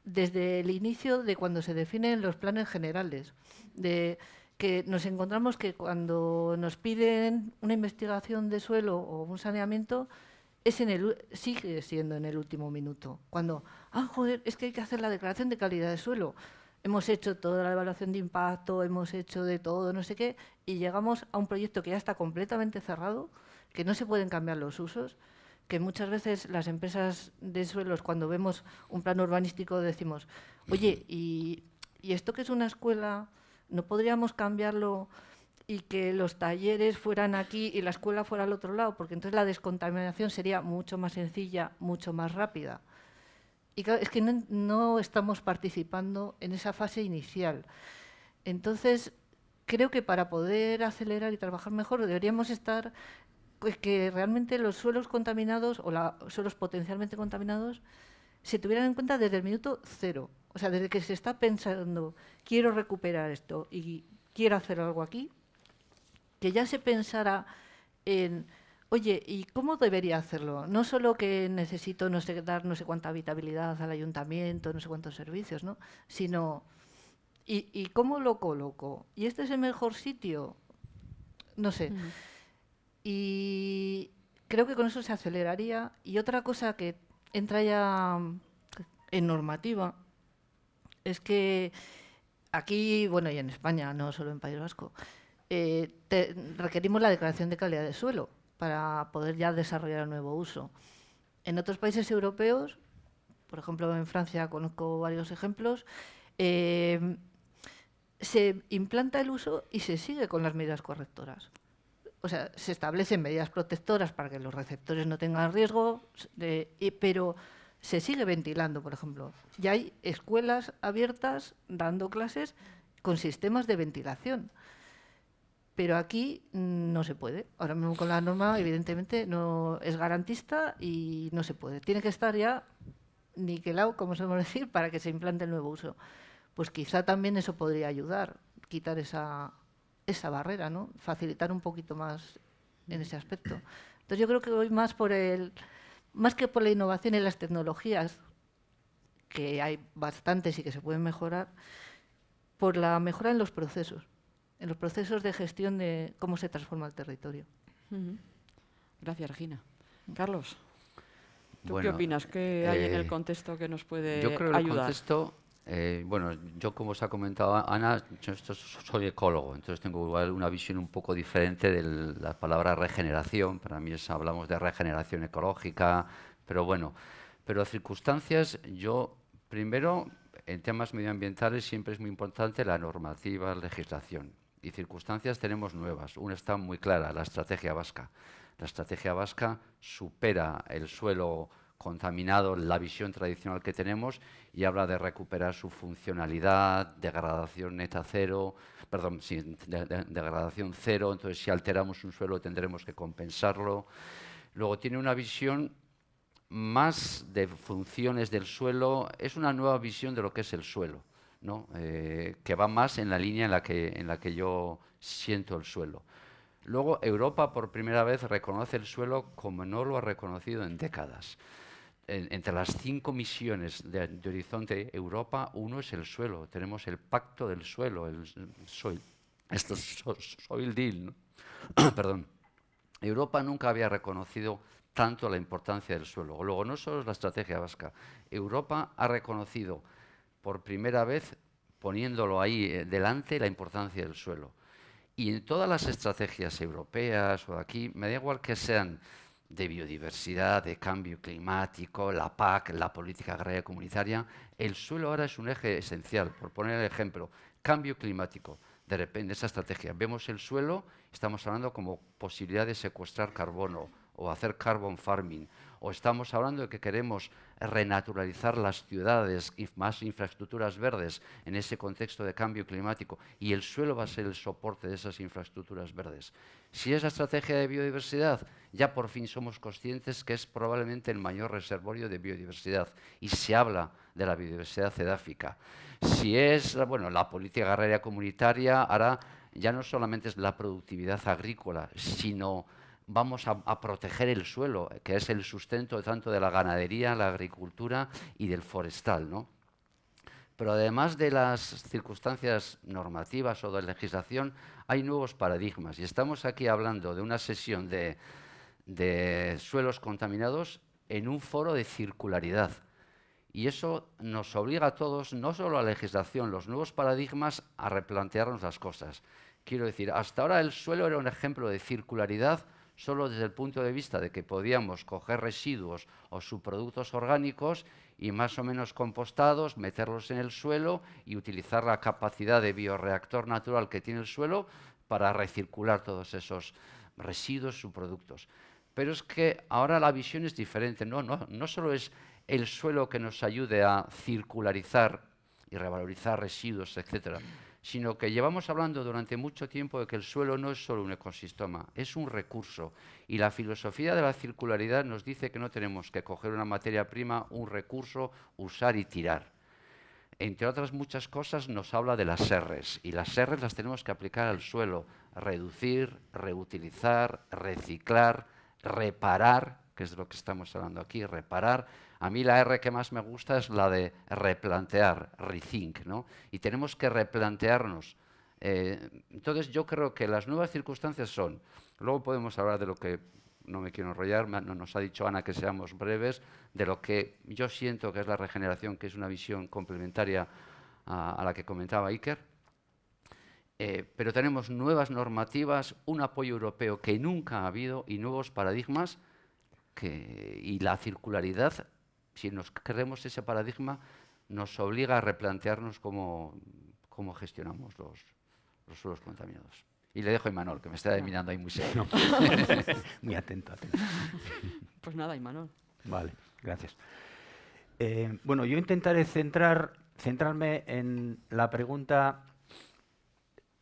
desde el inicio de cuando se definen los planes generales, de que nos encontramos que cuando nos piden una investigación de suelo o un saneamiento, es en el, sigue siendo en el último minuto, cuando, ah, joder, es que hay que hacer la declaración de calidad de suelo. Hemos hecho toda la evaluación de impacto, hemos hecho de todo, no sé qué, y llegamos a un proyecto que ya está completamente cerrado, que no se pueden cambiar los usos, que muchas veces las empresas de suelos, cuando vemos un plan urbanístico, decimos, oye, y, esto que es una escuela, ¿no podríamos cambiarlo? y que los talleres fueran aquí y la escuela fuera al otro lado, porque entonces la descontaminación sería mucho más sencilla, mucho más rápida. Y es que no, estamos participando en esa fase inicial. Entonces, creo que para poder acelerar y trabajar mejor deberíamos estar pues que realmente los suelos contaminados o los suelos potencialmente contaminados se tuvieran en cuenta desde el minuto cero. O sea, desde que se está pensando, quiero recuperar esto y quiero hacer algo aquí, que ya se pensara en, oye, ¿y cómo debería hacerlo? No solo que necesito no sé, dar no sé cuánta habitabilidad al ayuntamiento, no sé cuántos servicios, ¿no? Sino, ¿y, cómo lo coloco? ¿Y este es el mejor sitio? No sé. Mm. Y creo que con eso se aceleraría. Y otra cosa que entra ya mm, en normativa es que aquí, bueno, y en España, no solo en País Vasco, eh, requerimos la declaración de calidad de suelo para poder ya desarrollar el nuevo uso. En otros países europeos, por ejemplo en Francia conozco varios ejemplos, eh, se implanta el uso y se sigue con las medidas correctoras o sea, se establecen medidas protectoras para que los receptores no tengan riesgo, pero se sigue ventilando, por ejemplo. Ya hay escuelas abiertas dando clases con sistemas de ventilación. Pero aquí no se puede. Ahora mismo con la norma, evidentemente, no es garantista y no se puede. Tiene que estar ya niquelado, como se decir, para que se implante el nuevo uso. Pues quizá también eso podría ayudar, quitar esa esa barrera, ¿no? facilitar un poquito más en ese mm. aspecto. Entonces yo creo que voy más por el, más que por la innovación en las tecnologías, que hay bastantes y que se pueden mejorar, por la mejora en los procesos, en los procesos de gestión de cómo se transforma el territorio. Gracias, Regina. Mm. Carlos, ¿tú qué opinas? ¿Qué hay en el eh, contexto que nos puede ayudar? Yo creo que eh, bueno, yo como os ha comentado Ana, yo soy ecólogo, entonces tengo una visión un poco diferente de la palabra regeneración. Para mí hablamos de regeneración ecológica, pero bueno, pero circunstancias, yo primero en temas medioambientales siempre es muy importante la normativa, la legislación. Y circunstancias tenemos nuevas. Una está muy clara, la estrategia vasca. La estrategia vasca supera el suelo contaminado, la visión tradicional que tenemos, y habla de recuperar su funcionalidad, degradación neta cero, perdón, degradación cero, entonces si alteramos un suelo tendremos que compensarlo. Luego tiene una visión más de funciones del suelo, es una nueva visión de lo que es el suelo, ¿no? Eh, que va más en la línea en la, que, en la que yo siento el suelo. Luego Europa por primera vez reconoce el suelo como no lo ha reconocido en décadas entre las cinco misiones de, Horizonte Europa, uno es el suelo. Tenemos el pacto del suelo, el soil, esto soil deal. ¿no? Perdón. Europa nunca había reconocido tanto la importancia del suelo. Luego, no solo es la estrategia vasca. Europa ha reconocido por primera vez, poniéndolo ahí eh, delante, la importancia del suelo. Y en todas las estrategias europeas o de aquí, me da igual que sean de biodiversidad, de cambio climático, la PAC, la política agraria comunitaria, el suelo ahora es un eje esencial. Por poner el ejemplo, cambio climático, de repente esa estrategia, vemos el suelo, estamos hablando como posibilidad de secuestrar carbono o hacer carbon farming o estamos hablando de que queremos renaturalizar las ciudades y más infraestructuras verdes en ese contexto de cambio climático y el suelo va a ser el soporte de esas infraestructuras verdes. Si es la estrategia de biodiversidad, ya por fin somos conscientes que es probablemente el mayor reservorio de biodiversidad y se habla de la biodiversidad edáfica. Si es bueno, la política agraria comunitaria, hará ya no solamente es la productividad agrícola, sino vamos a, proteger el suelo, eh, que es el sustento tanto de la ganadería, la agricultura y del forestal. ¿no? Pero además de las circunstancias normativas o de legislación, hay nuevos paradigmas. Y estamos aquí hablando de una sesión de, de suelos contaminados en un foro de circularidad. Y eso nos obliga a todos, no solo a la legislación, los nuevos paradigmas, a replantearnos las cosas. Quiero decir, hasta ahora el suelo era un ejemplo de circularidad solo desde el punto de vista de que podíamos coger residuos o subproductos orgánicos y más o menos compostados, meterlos en el suelo y utilizar la capacidad de bioreactor natural que tiene el suelo para recircular todos esos residuos, subproductos. Pero es que ahora la visión es diferente, no, no solo es el suelo que nos ayude a circularizar y revalorizar residuos, etcétera, sino que llevamos hablando durante mucho tiempo de que el suelo no es solo un ecosistema, es un recurso. Y la filosofía de la circularidad nos dice que no tenemos que coger una materia prima, un recurso, usar y tirar. Entre otras muchas cosas nos habla de las serres, y las serres las tenemos que aplicar al suelo, reducir, reutilizar, reciclar, reparar, que es de lo que estamos hablando aquí, reparar, a mí la R que más me gusta es la de replantear, rethink, ¿no? Y tenemos que replantearnos. Eh, entonces yo creo que las nuevas circunstancias son, luego podemos hablar de lo que, no me quiero enrollar, nos ha dicho Ana que seamos breves, de lo que yo siento que es la regeneración, que es una visión complementaria a, la que comentaba Iker. Eh, pero tenemos nuevas normativas, un apoyo europeo que nunca ha habido y nuevos paradigmas y la circularidad si nos creemos ese paradigma, nos obliga a replantearnos cómo, cómo gestionamos los, suelos contaminados. Y le dejo a Imanol, que me está mirando ahí muy serio. muy atento, atento. Pues nada, Imanol. Vale, gracias. Eh, bueno, yo intentaré centrar, centrarme en la pregunta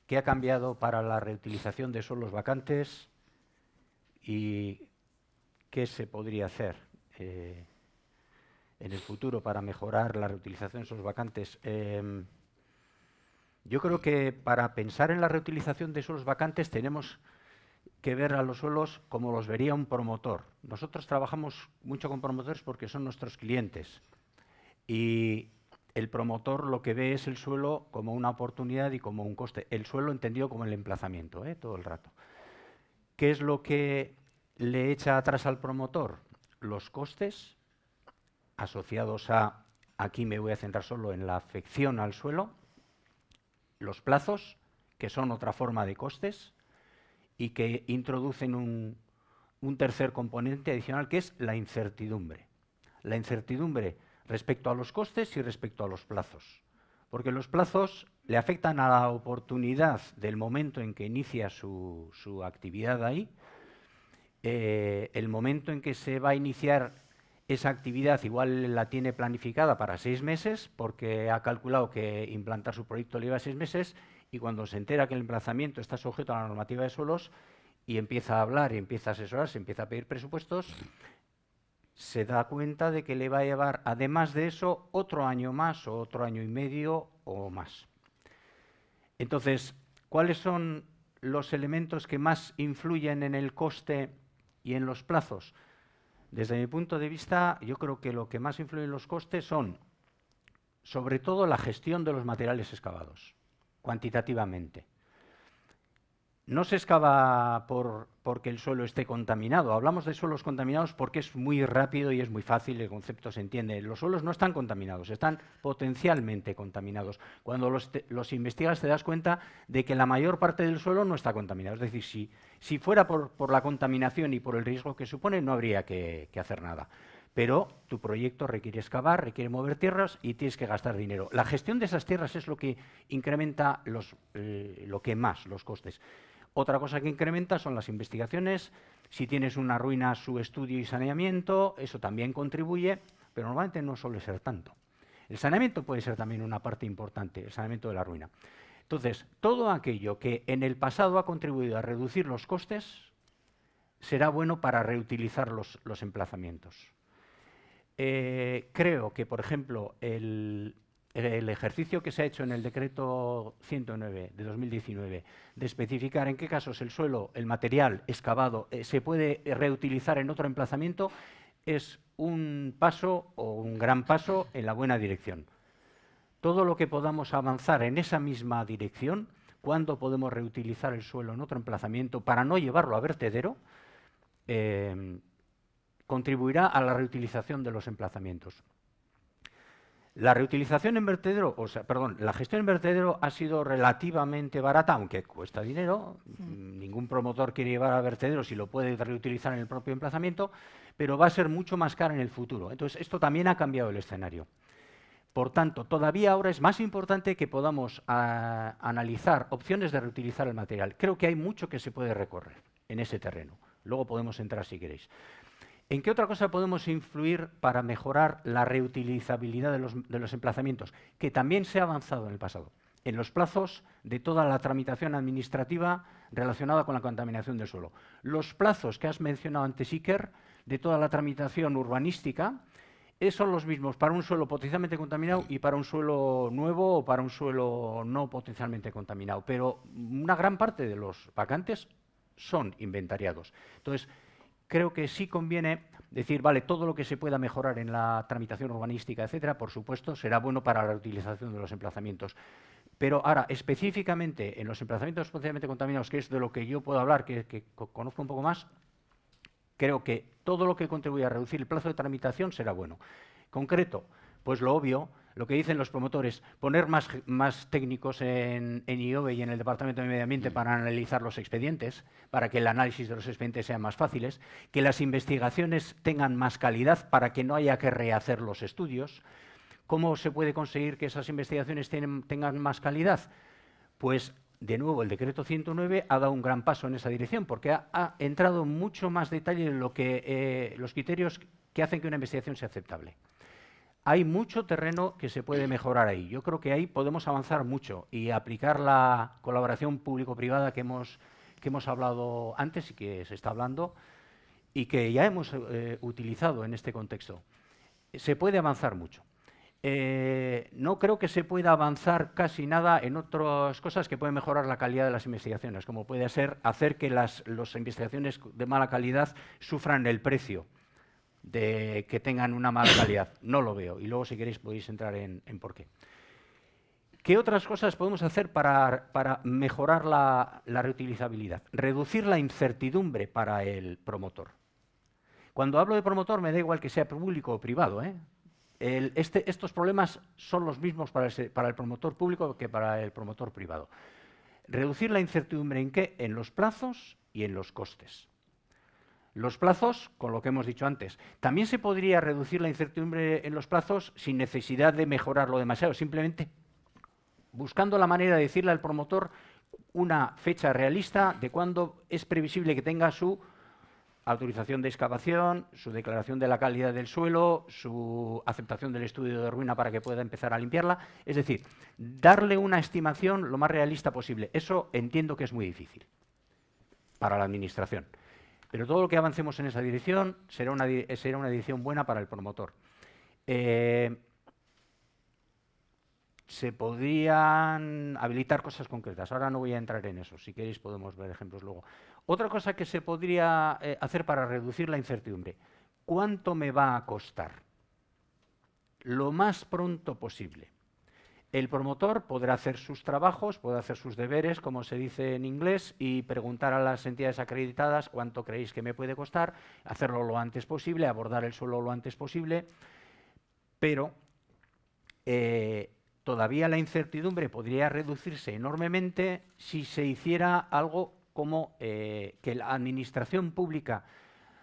qué ha cambiado para la reutilización de suelos vacantes y qué se podría hacer. Eh, en el futuro para mejorar la reutilización de esos vacantes. Em, yo creo que para pensar en la reutilización de suelos vacantes tenemos que ver a los suelos como los vería un promotor. Nosotros trabajamos mucho con promotores porque son nuestros clientes y el promotor lo que ve es el suelo como una oportunidad y como un coste. El suelo entendido como el emplazamiento, ¿eh? todo el rato. ¿Qué es lo que le echa atrás al promotor? Los costes, asociados a, aquí me voy a centrar solo en la afección al suelo, los plazos, que son otra forma de costes, y que introducen un, tercer componente adicional, que es la incertidumbre. La incertidumbre respecto a los costes y respecto a los plazos. Porque los plazos le afectan a la oportunidad del momento en que inicia su, actividad ahí, eh, el momento en que se va a iniciar esa actividad igual la tiene planificada para seis meses porque ha calculado que implantar su proyecto le lleva seis meses y cuando se entera que el emplazamiento está sujeto a la normativa de suelos y empieza a hablar y empieza a asesorar, se empieza a pedir presupuestos, se da cuenta de que le va a llevar, además de eso, otro año más o otro año y medio o más. Entonces, ¿cuáles son los elementos que más influyen en el coste y en los plazos? Desde mi punto de vista, yo creo que lo que más influye en los costes son, sobre todo, la gestión de los materiales excavados, cuantitativamente no se excava porque el suelo esté contaminado. Hablamos de suelos contaminados porque es muy rápido y es muy fácil, el concepto se entiende. Los suelos no están contaminados, están potencialmente contaminados. Cuando los, investigas te das cuenta de que la mayor parte del suelo no está contaminado. Es decir, si, fuera por, la contaminación y por el riesgo que supone, no habría que, hacer nada. Pero tu proyecto requiere excavar, requiere mover tierras y tienes que gastar dinero. La gestión de esas tierras es lo que incrementa eh, lo que más, los costes. Otra cosa que incrementa son las investigaciones. Si tienes una ruina, su estudio y saneamiento, eso también contribuye, pero normalmente no suele ser tanto. El saneamiento puede ser también una parte importante, el saneamiento de la ruina. Entonces, todo aquello que en el pasado ha contribuido a reducir los costes será bueno para reutilizar los, emplazamientos. Eh, creo que, por ejemplo, el, el ejercicio que se ha hecho en el decreto 109 de 2019 de especificar en qué casos el suelo, el material excavado, eh, se puede reutilizar en otro emplazamiento, es un paso o un gran paso en la buena dirección. Todo lo que podamos avanzar en esa misma dirección, cuando podemos reutilizar el suelo en otro emplazamiento para no llevarlo a vertedero, eh, contribuirá a la reutilización de los emplazamientos. La reutilización en vertedero, o sea, perdón, la gestión en vertedero ha sido relativamente barata, aunque cuesta dinero. Mm, ningún promotor quiere llevar a vertedero si lo puede reutilizar en el propio emplazamiento, pero va a ser mucho más cara en el futuro. Entonces, esto también ha cambiado el escenario. Por tanto, todavía ahora es más importante que podamos ah, analizar opciones de reutilizar el material. Creo que hay mucho que se puede recorrer en ese terreno. Luego podemos entrar si queréis. ¿En qué otra cosa podemos influir para mejorar la reutilizabilidad de los, emplazamientos? Que también se ha avanzado en el pasado, en los plazos de toda la tramitación administrativa relacionada con la contaminación del suelo. Los plazos que has mencionado antes, Iker, de toda la tramitación urbanística, son los mismos para un suelo potencialmente contaminado y para un suelo nuevo o para un suelo no potencialmente contaminado. Pero una gran parte de los vacantes son inventariados. Entonces, creo que sí conviene decir, vale, todo lo que se pueda mejorar en la tramitación urbanística, etcétera, por supuesto, será bueno para la utilización de los emplazamientos. Pero ahora, específicamente en los emplazamientos potencialmente contaminados, que es de lo que yo puedo hablar, que, que conozco un poco más, creo que todo lo que contribuya a reducir el plazo de tramitación será bueno. Concreto, pues lo obvio lo que dicen los promotores, poner más, técnicos en, en IOBE y en el Departamento de Medio Ambiente mm. para analizar los expedientes, para que el análisis de los expedientes sea más fáciles, que las investigaciones tengan más calidad para que no haya que rehacer los estudios. ¿Cómo se puede conseguir que esas investigaciones tengan más calidad? Pues de nuevo, el decreto 109 ha dado un gran paso en esa dirección, porque ha, entrado mucho más detalle en lo que, eh, los criterios que hacen que una investigación sea aceptable hay mucho terreno que se puede mejorar ahí. Yo creo que ahí podemos avanzar mucho y aplicar la colaboración público-privada que hemos, hablado antes y que se está hablando y que ya hemos eh, utilizado en este contexto. Se puede avanzar mucho. Eh, no creo que se pueda avanzar casi nada en otras cosas que pueden mejorar la calidad de las investigaciones, como puede ser hacer que las investigaciones de mala calidad sufran el precio de que tengan una mala calidad. No lo veo. Y luego, si queréis, podéis entrar en, por qué. ¿Qué otras cosas podemos hacer para, mejorar la, reutilizabilidad? Reducir la incertidumbre para el promotor. Cuando hablo de promotor, me da igual que sea público o privado. ¿eh? Este, estos problemas son los mismos para el, para el promotor público que para el promotor privado. Reducir la incertidumbre en qué? En los plazos y en los costes. Los plazos, con lo que hemos dicho antes. También se podría reducir la incertidumbre en los plazos sin necesidad de mejorarlo demasiado, simplemente buscando la manera de decirle al promotor una fecha realista de cuándo es previsible que tenga su autorización de excavación, su declaración de la calidad del suelo, su aceptación del estudio de ruina para que pueda empezar a limpiarla. Es decir, darle una estimación lo más realista posible. Eso entiendo que es muy difícil para la Administración. Pero todo lo que avancemos en esa dirección será una, será una dirección buena para el promotor. Eh, se podrían habilitar cosas concretas. Ahora no voy a entrar en eso. Si queréis podemos ver ejemplos luego. Otra cosa que se podría eh, hacer para reducir la incertidumbre. ¿Cuánto me va a costar? Lo más pronto posible. El promotor podrá hacer sus trabajos, podrá hacer sus deberes, como se dice en inglés, y preguntar a las entidades acreditadas cuánto creéis que me puede costar, hacerlo lo antes posible, abordar el suelo lo antes posible, pero eh, todavía la incertidumbre podría reducirse enormemente si se hiciera algo como eh, que la administración pública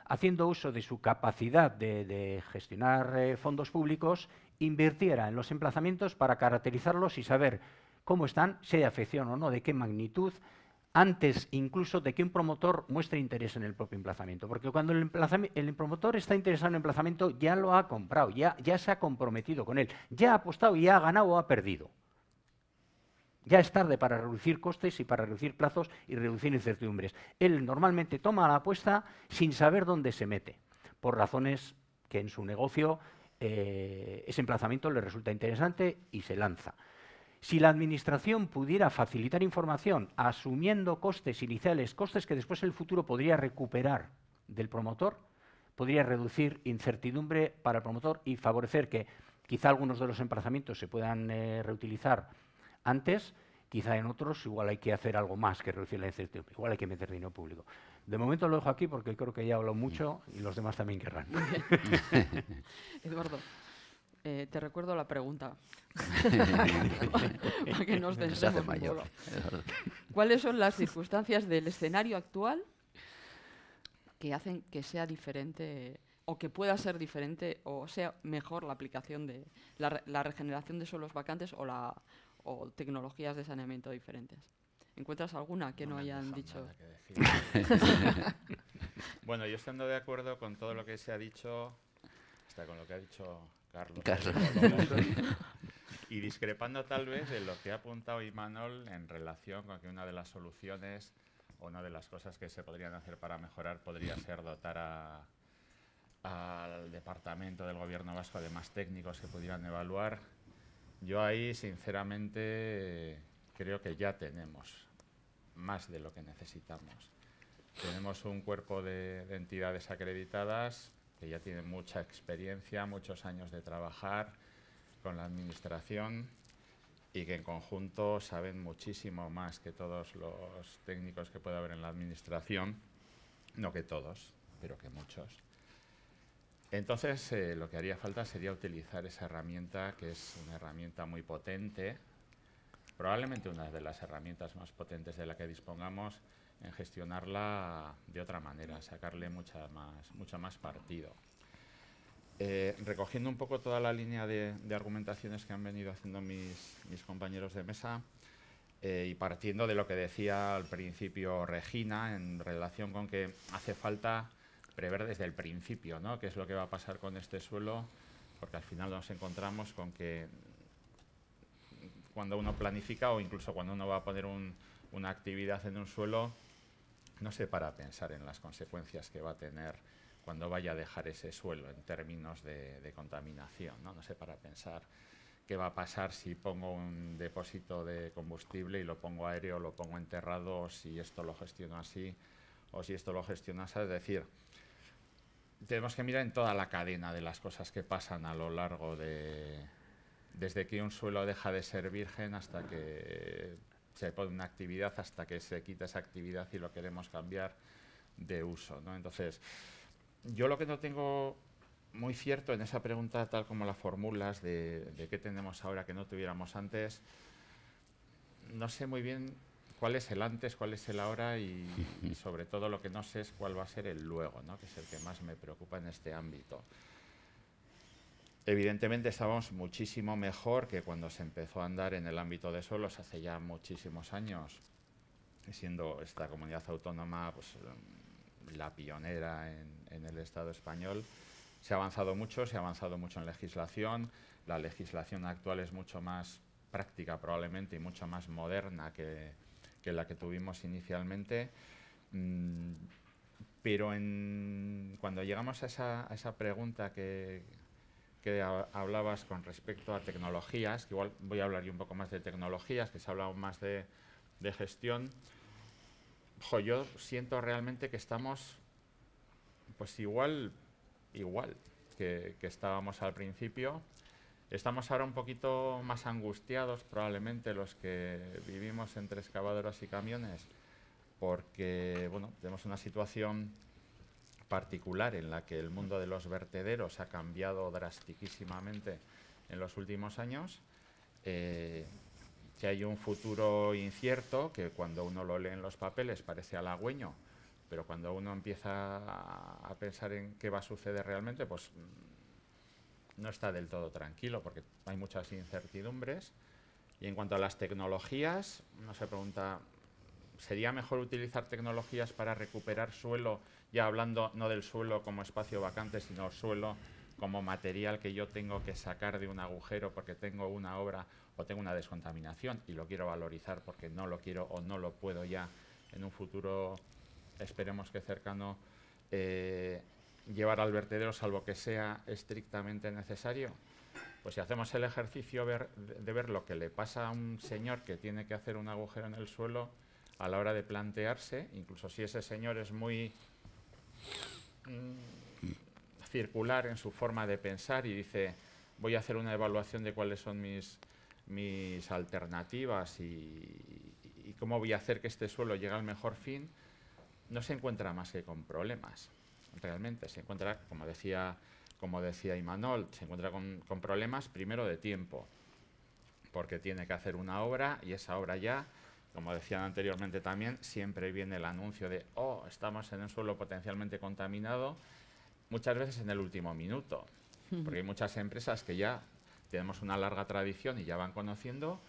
haciendo uso de su capacidad de, gestionar eh, fondos públicos, invirtiera en los emplazamientos para caracterizarlos y saber cómo están, si de afección o no, de qué magnitud, antes incluso de que un promotor muestre interés en el propio emplazamiento. Porque cuando el, promotor está interesado en el emplazamiento, ya lo ha comprado, ya, ya se ha comprometido con él, ya ha apostado y ya ha ganado o ha perdido. Ya es tarde para reducir costes y para reducir plazos y reducir incertidumbres. Él normalmente toma la apuesta sin saber dónde se mete, por razones que en su negocio eh, ese emplazamiento le resulta interesante y se lanza. Si la Administración pudiera facilitar información asumiendo costes iniciales, costes que después el futuro podría recuperar del promotor, podría reducir incertidumbre para el promotor y favorecer que quizá algunos de los emplazamientos se puedan eh, reutilizar antes Quizá en otros igual hay que hacer algo más que reducir la incertidumbre, igual hay que meter dinero público. De momento lo dejo aquí porque creo que ya hablo mucho y los demás también querrán. Eduardo. Eh, te recuerdo la pregunta. Para que nos mayor. ¿Cuáles son las circunstancias del escenario actual que hacen que sea diferente o que pueda ser diferente o sea mejor la aplicación de la regeneración de suelos vacantes o la o tecnologías de saneamiento diferentes. ¿Encuentras alguna que no, hayan dicho? bueno, yo estando de acuerdo con todo lo que se ha dicho, hasta con lo que ha dicho Carlos. y discrepando tal vez de lo que ha apuntado Imanol en relación con que una de las soluciones o una de las cosas que se podrían hacer para mejorar podría ser dotar a, al departamento del gobierno vasco de más técnicos que pudieran evaluar yo ahí, sinceramente, creo que ya tenemos más de lo que necesitamos. Tenemos un cuerpo de, entidades acreditadas que ya tienen mucha experiencia, muchos años de trabajar con la Administración y que en conjunto saben muchísimo más que todos los técnicos que puede haber en la Administración, no que todos, pero que muchos. Entonces, eh, lo que haría falta sería utilizar esa herramienta, que es una herramienta muy potente, probablemente una de las herramientas más potentes de la que dispongamos, en gestionarla de otra manera, sacarle mucha más, mucho más partido. Eh, recogiendo un poco toda la línea de, argumentaciones que han venido haciendo mis, compañeros de mesa eh, y partiendo de lo que decía al principio Regina en relación con que hace falta prever desde el principio, ¿no? ¿Qué es lo que va a pasar con este suelo? Porque al final nos encontramos con que cuando uno planifica o incluso cuando uno va a poner una actividad en un suelo, no se para pensar en las consecuencias que va a tener cuando vaya a dejar ese suelo en términos de, contaminación, ¿no? No se para pensar qué va a pasar si pongo un depósito de combustible y lo pongo aéreo, lo pongo enterrado, si esto lo gestiono así o si esto lo gestionas, es decir, tenemos que mirar en toda la cadena de las cosas que pasan a lo largo de... Desde que un suelo deja de ser virgen hasta que se pone una actividad, hasta que se quita esa actividad y lo queremos cambiar de uso. Entonces, yo lo que no tengo muy cierto en esa pregunta, tal como la formulas, de, de qué tenemos ahora que no tuviéramos antes, no sé muy bien cuál es el antes, cuál es el ahora y, sobre todo lo que no sé es cuál va a ser el luego, ¿no? que es el que más me preocupa en este ámbito. Evidentemente estábamos muchísimo mejor que cuando se empezó a andar en el ámbito de suelos hace ya muchísimos años, siendo esta comunidad autónoma pues, mm, la pionera en el Estado español. Se ha avanzado mucho, se ha avanzado mucho en legislación, la legislación actual es mucho más práctica probablemente y mucho más moderna que, que la que tuvimos inicialmente. Mm, pero cuando llegamos a esa, pregunta que, hablabas con respecto a tecnologías, que igual voy a hablar yo un poco más de tecnologías, que se ha hablado más de, gestión, yo siento realmente que estamos pues igual, igual que estábamos al principio Estamos ahora un poquito más angustiados, probablemente los que vivimos entre excavadoras y camiones, porque bueno, tenemos una situación particular en la que el mundo de los vertederos ha cambiado drásticamente en los últimos años. Eh, que hay un futuro incierto que cuando uno lo lee en los papeles parece halagüeño, pero cuando uno empieza a pensar en qué va a suceder realmente, pues no está del todo tranquilo porque hay muchas incertidumbres. Y en cuanto a las tecnologías, no se pregunta, ¿sería mejor utilizar tecnologías para recuperar suelo, ya hablando no del suelo como espacio vacante, sino suelo como material que yo tengo que sacar de un agujero porque tengo una obra o tengo una descontaminación y lo quiero valorizar porque no lo quiero o no lo puedo ya en un futuro, esperemos que cercano, eh, llevar al vertedero salvo que sea estrictamente necesario? Pues si hacemos el ejercicio de ver lo que le pasa a un señor que tiene que hacer un agujero en el suelo a la hora de plantearse, incluso si ese señor es muy mm, circular en su forma de pensar y dice, voy a hacer una evaluación de cuáles son mis, mis alternativas y cómo voy a hacer que este suelo llegue al mejor fin, no se encuentra más que con problemas realmente. Se encuentra, como decía, como decía Imanol, se encuentra con, problemas primero de tiempo, porque tiene que hacer una obra y esa obra ya como decían anteriormente también, siempre viene el anuncio de, oh, estamos en un suelo potencialmente contaminado, muchas veces en el último minuto, porque hay muchas empresas que ya tenemos una larga tradición y ya van conociendo,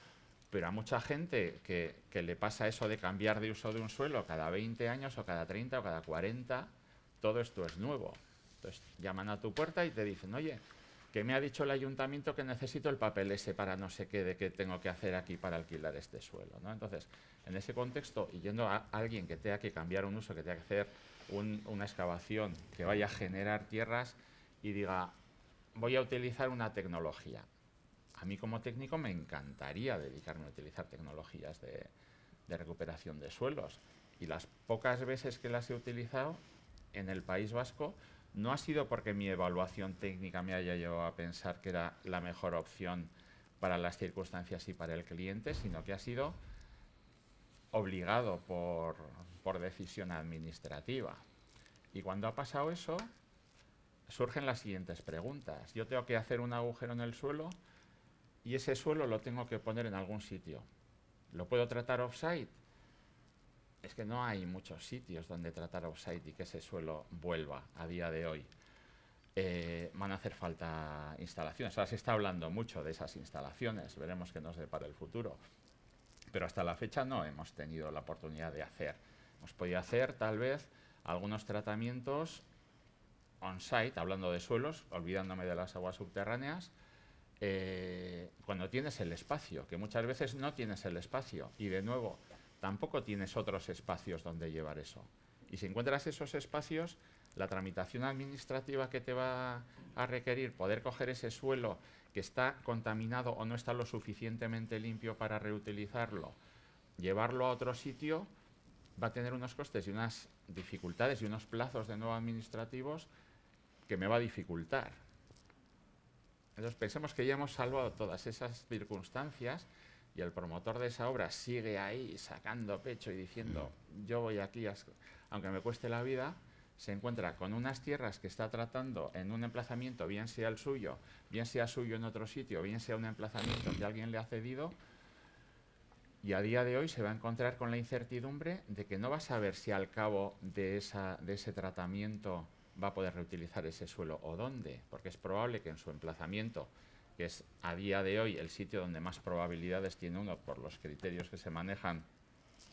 pero a mucha gente que, que le pasa eso de cambiar de uso de un suelo cada 20 años o cada 30 o cada 40, todo esto es nuevo. Entonces llaman a tu puerta y te dicen, oye, que me ha dicho el ayuntamiento que necesito el papel ese para no sé qué, de qué tengo que hacer aquí para alquilar este suelo. Entonces, en ese contexto, y yendo a alguien que tenga que cambiar un uso, que tenga que hacer una excavación, que vaya a generar tierras y diga, voy a utilizar una tecnología. A mí como técnico me encantaría dedicarme a utilizar tecnologías de recuperación de suelos. Y las pocas veces que las he utilizado, en el País Vasco no ha sido porque mi evaluación técnica me haya llevado a pensar que era la mejor opción para las circunstancias y para el cliente, sino que ha sido obligado por, decisión administrativa. Y cuando ha pasado eso, surgen las siguientes preguntas. Yo tengo que hacer un agujero en el suelo y ese suelo lo tengo que poner en algún sitio. ¿Lo puedo tratar off-site? es que no hay muchos sitios donde tratar off-site y que ese suelo vuelva a día de hoy. Eh, van a hacer falta instalaciones. Ahora se está hablando mucho de esas instalaciones, veremos qué nos depara el futuro. Pero hasta la fecha no hemos tenido la oportunidad de hacer. Hemos podido hacer, tal vez, algunos tratamientos on-site, hablando de suelos, olvidándome de las aguas subterráneas, eh, cuando tienes el espacio, que muchas veces no tienes el espacio. Y de nuevo, tampoco tienes otros espacios donde llevar eso. Y si encuentras esos espacios, la tramitación administrativa que te va a requerir poder coger ese suelo que está contaminado o no está lo suficientemente limpio para reutilizarlo, llevarlo a otro sitio, va a tener unos costes y unas dificultades y unos plazos de nuevo administrativos que me va a dificultar. Entonces pensemos que ya hemos salvado todas esas circunstancias y el promotor de esa obra sigue ahí sacando pecho y diciendo, mm. yo voy aquí, aunque me cueste la vida, se encuentra con unas tierras que está tratando en un emplazamiento, bien sea el suyo, bien sea suyo en otro sitio, bien sea un emplazamiento que alguien le ha cedido, y a día de hoy se va a encontrar con la incertidumbre de que no va a saber si al cabo de, de ese tratamiento va a poder reutilizar ese suelo o dónde, porque es probable que en su emplazamiento que es a día de hoy el sitio donde más probabilidades tiene uno por los criterios que se manejan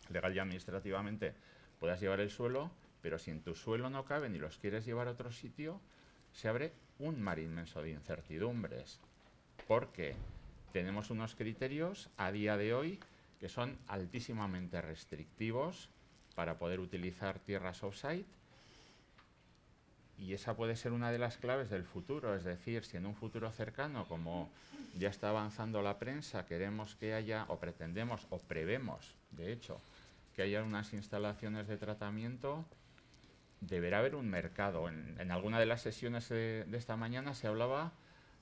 legal y administrativamente, puedas llevar el suelo, pero si en tu suelo no caben y los quieres llevar a otro sitio, se abre un mar inmenso de incertidumbres, porque tenemos unos criterios a día de hoy que son altísimamente restrictivos para poder utilizar tierras off-site, y esa puede ser una de las claves del futuro, es decir, si en un futuro cercano, como ya está avanzando la prensa, queremos que haya, o pretendemos, o prevemos, de hecho, que haya unas instalaciones de tratamiento, deberá haber un mercado. En, alguna de las sesiones de, esta mañana se hablaba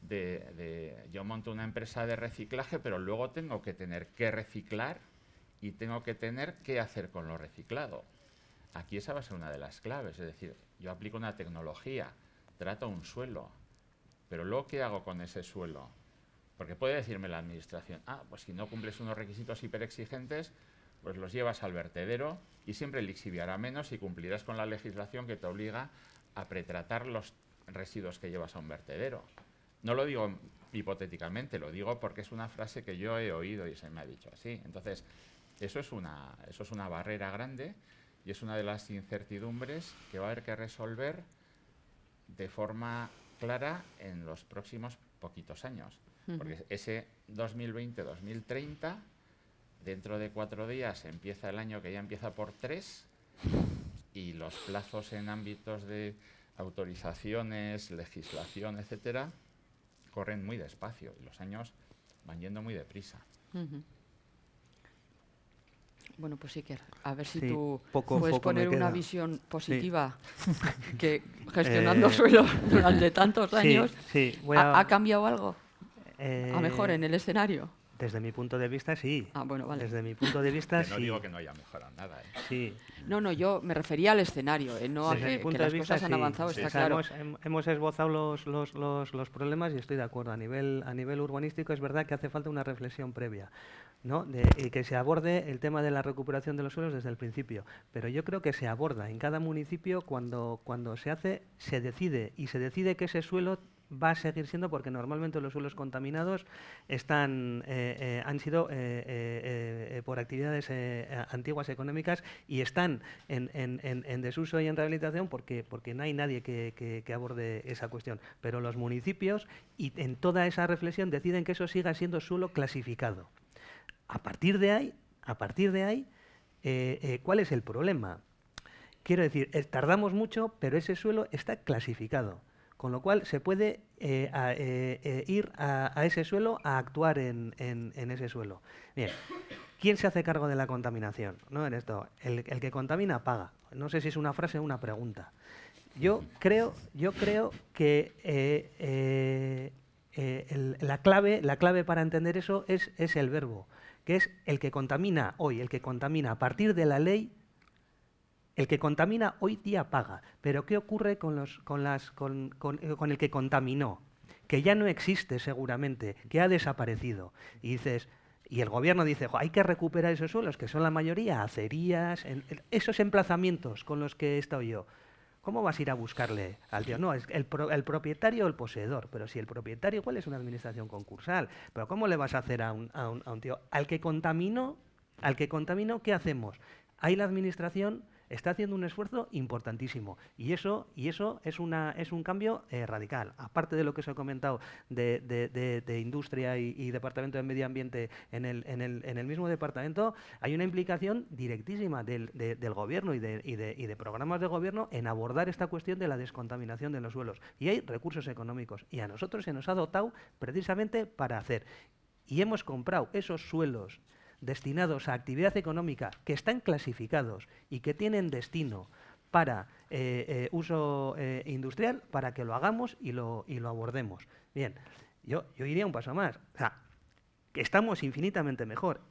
de, de, yo monto una empresa de reciclaje, pero luego tengo que tener que reciclar y tengo que tener qué hacer con lo reciclado. Aquí esa va a ser una de las claves, es decir, yo aplico una tecnología, trato un suelo, pero luego ¿qué hago con ese suelo? Porque puede decirme la administración, ah, pues si no cumples unos requisitos hiperexigentes, pues los llevas al vertedero y siempre lixiviará menos y cumplirás con la legislación que te obliga a pretratar los residuos que llevas a un vertedero. No lo digo hipotéticamente, lo digo porque es una frase que yo he oído y se me ha dicho así. Entonces, eso es una, eso es una barrera grande y es una de las incertidumbres que va a haber que resolver de forma clara en los próximos poquitos años. Porque ese 2020-2030, dentro de cuatro días empieza el año que ya empieza por tres, y los plazos en ámbitos de autorizaciones, legislación, etcétera, corren muy despacio y los años van yendo muy deprisa. Bueno, pues sí que a ver si tú puedes poner una visión positiva que gestionando eh, suelo durante tantos años ha cambiado algo. a mejor eh, en el escenario. Desde mi punto de vista, sí. Ah, bueno, vale. Desde mi punto de vista, no sí. No digo que no haya mejorado nada. ¿eh? No, no, yo me refería al escenario, eh, no a que, las cosas han avanzado, está claro. Hemos, esbozado los, los, problemas y estoy de acuerdo. A nivel, a nivel urbanístico es verdad que hace falta una reflexión previa. ¿no? y que se aborde el tema de la recuperación de los suelos desde el principio. Pero yo creo que se aborda en cada municipio cuando, cuando se hace, se decide y se decide que ese suelo va a seguir siendo porque normalmente los suelos contaminados están, eh, eh, han sido eh, por actividades antiguas económicas y están en, desuso y en rehabilitación porque, porque no hay nadie que, que, aborde esa cuestión. Pero los municipios y en toda esa reflexión deciden que eso siga siendo suelo clasificado. A partir de ahí, a partir de ahí ¿cuál es el problema? Quiero decir, tardamos mucho, pero ese suelo está clasificado con lo cual se puede eh, eh, eh, ir a, ese suelo a actuar en, ese suelo. Bien, ¿quién se hace cargo de la contaminación? ¿No? En esto, el, que contamina paga. No sé si es una frase o una pregunta. Yo creo, yo creo que la, clave, la clave para entender eso es, es el verbo, que es el que contamina hoy, el que contamina a partir de la ley el que contamina hoy día paga, pero ¿qué ocurre eh, con, el que contaminó? Que ya no existe seguramente, que ha desaparecido. Y dices, y el gobierno dice, hay que recuperar esos suelos, que son la mayoría, acerías, esos emplazamientos con los que he estado yo. ¿Cómo vas a ir a buscarle al tío? No, es el, propietario o el poseedor, pero si el propietario igual es una administración concursal, pero ¿cómo le vas a hacer a un, tío? Al que contaminó, al que contaminó, ¿qué hacemos? Hay la administración está haciendo un esfuerzo importantísimo. Y eso, y eso es, una, es un cambio eh, radical. Aparte de lo que os he comentado de, industria y, departamento de medio ambiente en el, en, el, mismo departamento, hay una implicación directísima del, gobierno y, y de, programas de gobierno en abordar esta cuestión de la descontaminación de los suelos. Y hay recursos económicos. Y a nosotros se nos ha dotado precisamente para hacer. Y hemos comprado esos suelos destinados a actividad económica que están clasificados y que tienen destino para eh, eh, uso eh, industrial, para que lo hagamos y lo, y lo abordemos. Bien, yo, yo iría un paso más. O estamos infinitamente mejor.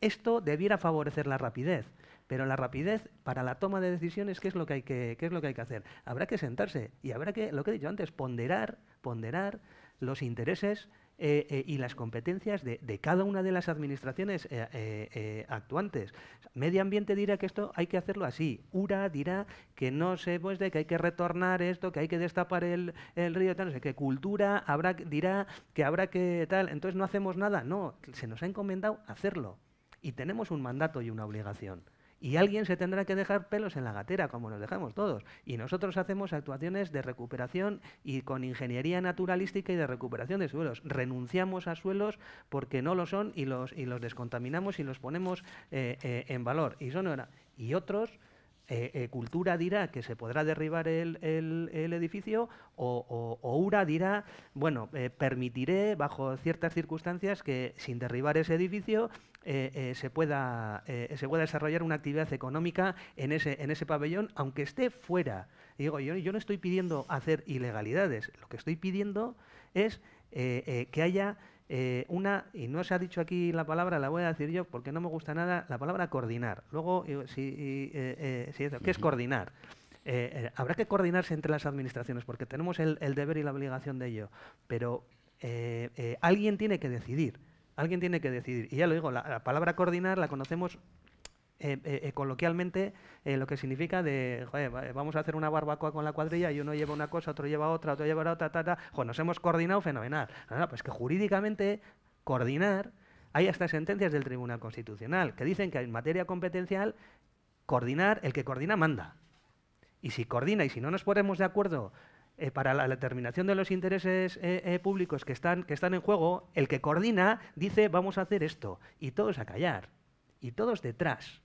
Esto debiera favorecer la rapidez, pero la rapidez para la toma de decisiones, ¿qué es lo que hay que, es lo que, hay que hacer? Habrá que sentarse y habrá que, lo que he dicho antes, ponderar, ponderar los intereses eh, eh, y las competencias de, cada una de las administraciones eh, actuantes. Medio Ambiente dirá que esto hay que hacerlo así, URA dirá que no se puede que hay que retornar esto, que hay que destapar el, el río, tal, no sé, que cultura habrá, dirá que habrá que tal, entonces no hacemos nada, no, se nos ha encomendado hacerlo y tenemos un mandato y una obligación. Y alguien se tendrá que dejar pelos en la gatera, como nos dejamos todos. Y nosotros hacemos actuaciones de recuperación y con ingeniería naturalística y de recuperación de suelos. Renunciamos a suelos porque no lo son y los, los descontaminamos y los ponemos eh, eh, en valor. Y, son, y otros eh, eh, cultura dirá que se podrá derribar el, edificio o, URA dirá, bueno, eh, permitiré bajo ciertas circunstancias que sin derribar ese edificio se, pueda, se pueda desarrollar una actividad económica en ese, en ese pabellón, aunque esté fuera. digo, yo, yo no estoy pidiendo hacer ilegalidades, lo que estoy pidiendo es que haya eh, una, y no se ha dicho aquí la palabra, la voy a decir yo porque no me gusta nada, la palabra coordinar. Luego, eh, si, eh, eh ¿qué es coordinar? habrá que coordinarse entre las administraciones porque tenemos el, deber y la obligación de ello, pero alguien tiene que decidir. Alguien tiene que decidir. Y ya lo digo, la palabra coordinar la conocemos eh, eh, eh, coloquialmente lo que significa de, vamos a hacer una barbacoa con la cuadrilla y uno lleva una cosa, otro lleva otra, otro lleva otra, ta, ta, nos hemos coordinado fenomenal. No, pues que jurídicamente coordinar, hay hasta sentencias del Tribunal Constitucional que dicen que en materia competencial, coordinar, el que coordina manda. Y si coordina y si no nos ponemos de acuerdo para la determinación de los intereses públicos que están, que están en juego, el que coordina dice vamos a hacer esto y todos a callar y todos detrás.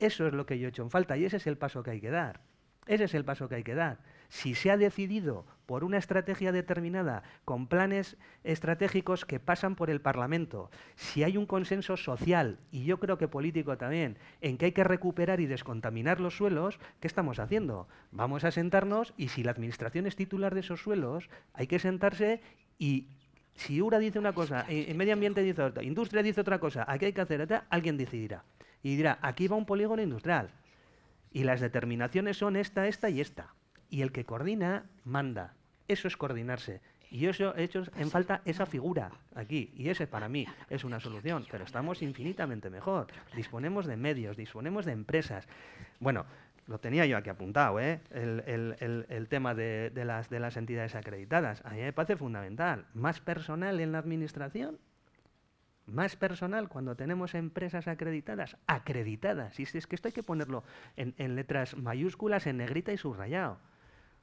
Eso es lo que yo he hecho en falta y ese es el paso que hay que dar. Ese es el paso que hay que dar. Si se ha decidido por una estrategia determinada, con planes estratégicos que pasan por el Parlamento, si hay un consenso social, y yo creo que político también, en que hay que recuperar y descontaminar los suelos, ¿qué estamos haciendo? Vamos a sentarnos y si la Administración es titular de esos suelos, hay que sentarse y si URA dice una cosa, eh, el medio ambiente dice otra, industria dice otra cosa, aquí hay que hacer otra, alguien decidirá y dirá, aquí va un polígono industrial. Y las determinaciones son esta, esta y esta. Y el que coordina, manda. Eso es coordinarse. Y eso he hecho en falta esa figura aquí, y ese para mí es una solución, pero estamos infinitamente mejor. Disponemos de medios, disponemos de empresas. Bueno, lo tenía yo aquí apuntado, ¿eh? el, el, el, tema de, las, de las entidades acreditadas. Ahí me parece fundamental. Más personal en la administración más personal cuando tenemos empresas acreditadas, acreditadas. Y es que esto hay que ponerlo en, letras mayúsculas, en negrita y subrayado.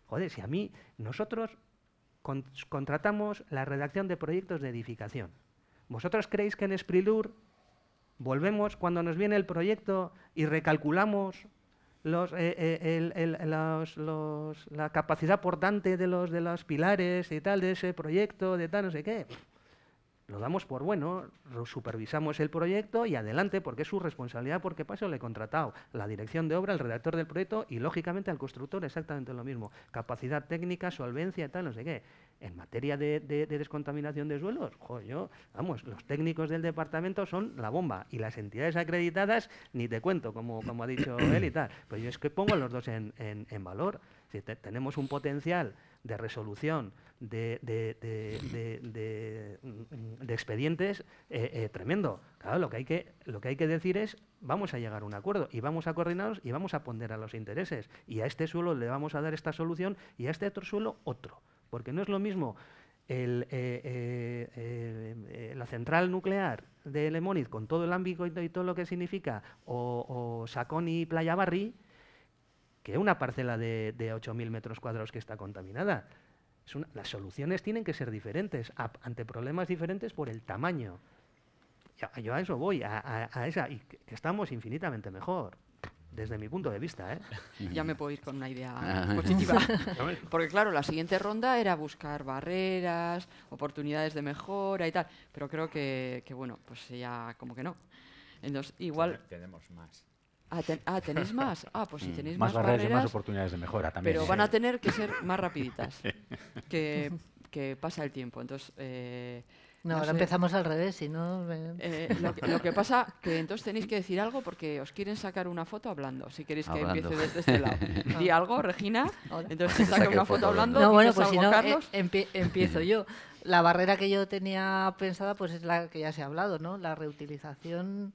Joder, si a mí nosotros contratamos la redacción de proyectos de edificación. ¿Vosotros creéis que en Esprilur volvemos cuando nos viene el proyecto y recalculamos eh, eh, la capacidad portante de los, de los pilares y tal, de ese proyecto, de tal, no sé qué? lo damos por bueno, supervisamos el proyecto y adelante, porque es su responsabilidad, porque paso le he contratado la dirección de obra, el redactor del proyecto y, lógicamente, al constructor exactamente lo mismo. Capacidad técnica, solvencia y tal, no sé qué. En materia de, descontaminación de suelos, vamos, los técnicos del departamento son la bomba y las entidades acreditadas ni te cuento, como, como ha dicho él y tal. Pero yo es que pongo los dos en, valor. Si tenemos un potencial de resolución de, de, de, expedientes eh, eh, tremendo. Claro, lo que, hay que, lo que hay que decir es, vamos a llegar a un acuerdo y vamos a coordinarnos y vamos a ponderar los intereses. Y a este suelo le vamos a dar esta solución y a este otro suelo otro. Porque no es lo mismo eh, la central nuclear de Lemoniz, con todo el ámbito y, todo lo que significa, o, o Sacón y Playa Barri, que una parcela de, 8.000 metros cuadrados que está contaminada. las soluciones tienen que ser diferentes ante problemas diferentes por el tamaño. Yo, a eso voy, a, esa, y que estamos infinitamente mejor desde mi punto de vista. ¿eh? Ya me puedo ir con una idea ah, positiva. Porque claro, la siguiente ronda era buscar barreras, oportunidades de mejora y tal, pero creo que, que bueno, pues ya como que no. Entonces, igual... Tenemos más. Ah, tenéis más. Ah, pues si mm, tenéis más, más barreras, y más oportunidades de mejora también. Pero ¿eh? van a tener que ser más rapiditas, que, pasa el tiempo. Entonces, eh, no, ahora empezamos al revés, si no... Eh. lo, que pasa que entonces tenéis que decir algo porque os quieren sacar una foto hablando, si queréis que empiece desde este lado. Di algo, Regina, entonces saca una foto hablando. No, bueno, pues si no, empiezo yo. La barrera que yo tenía pensada pues es la que ya se ha hablado, ¿no? La reutilización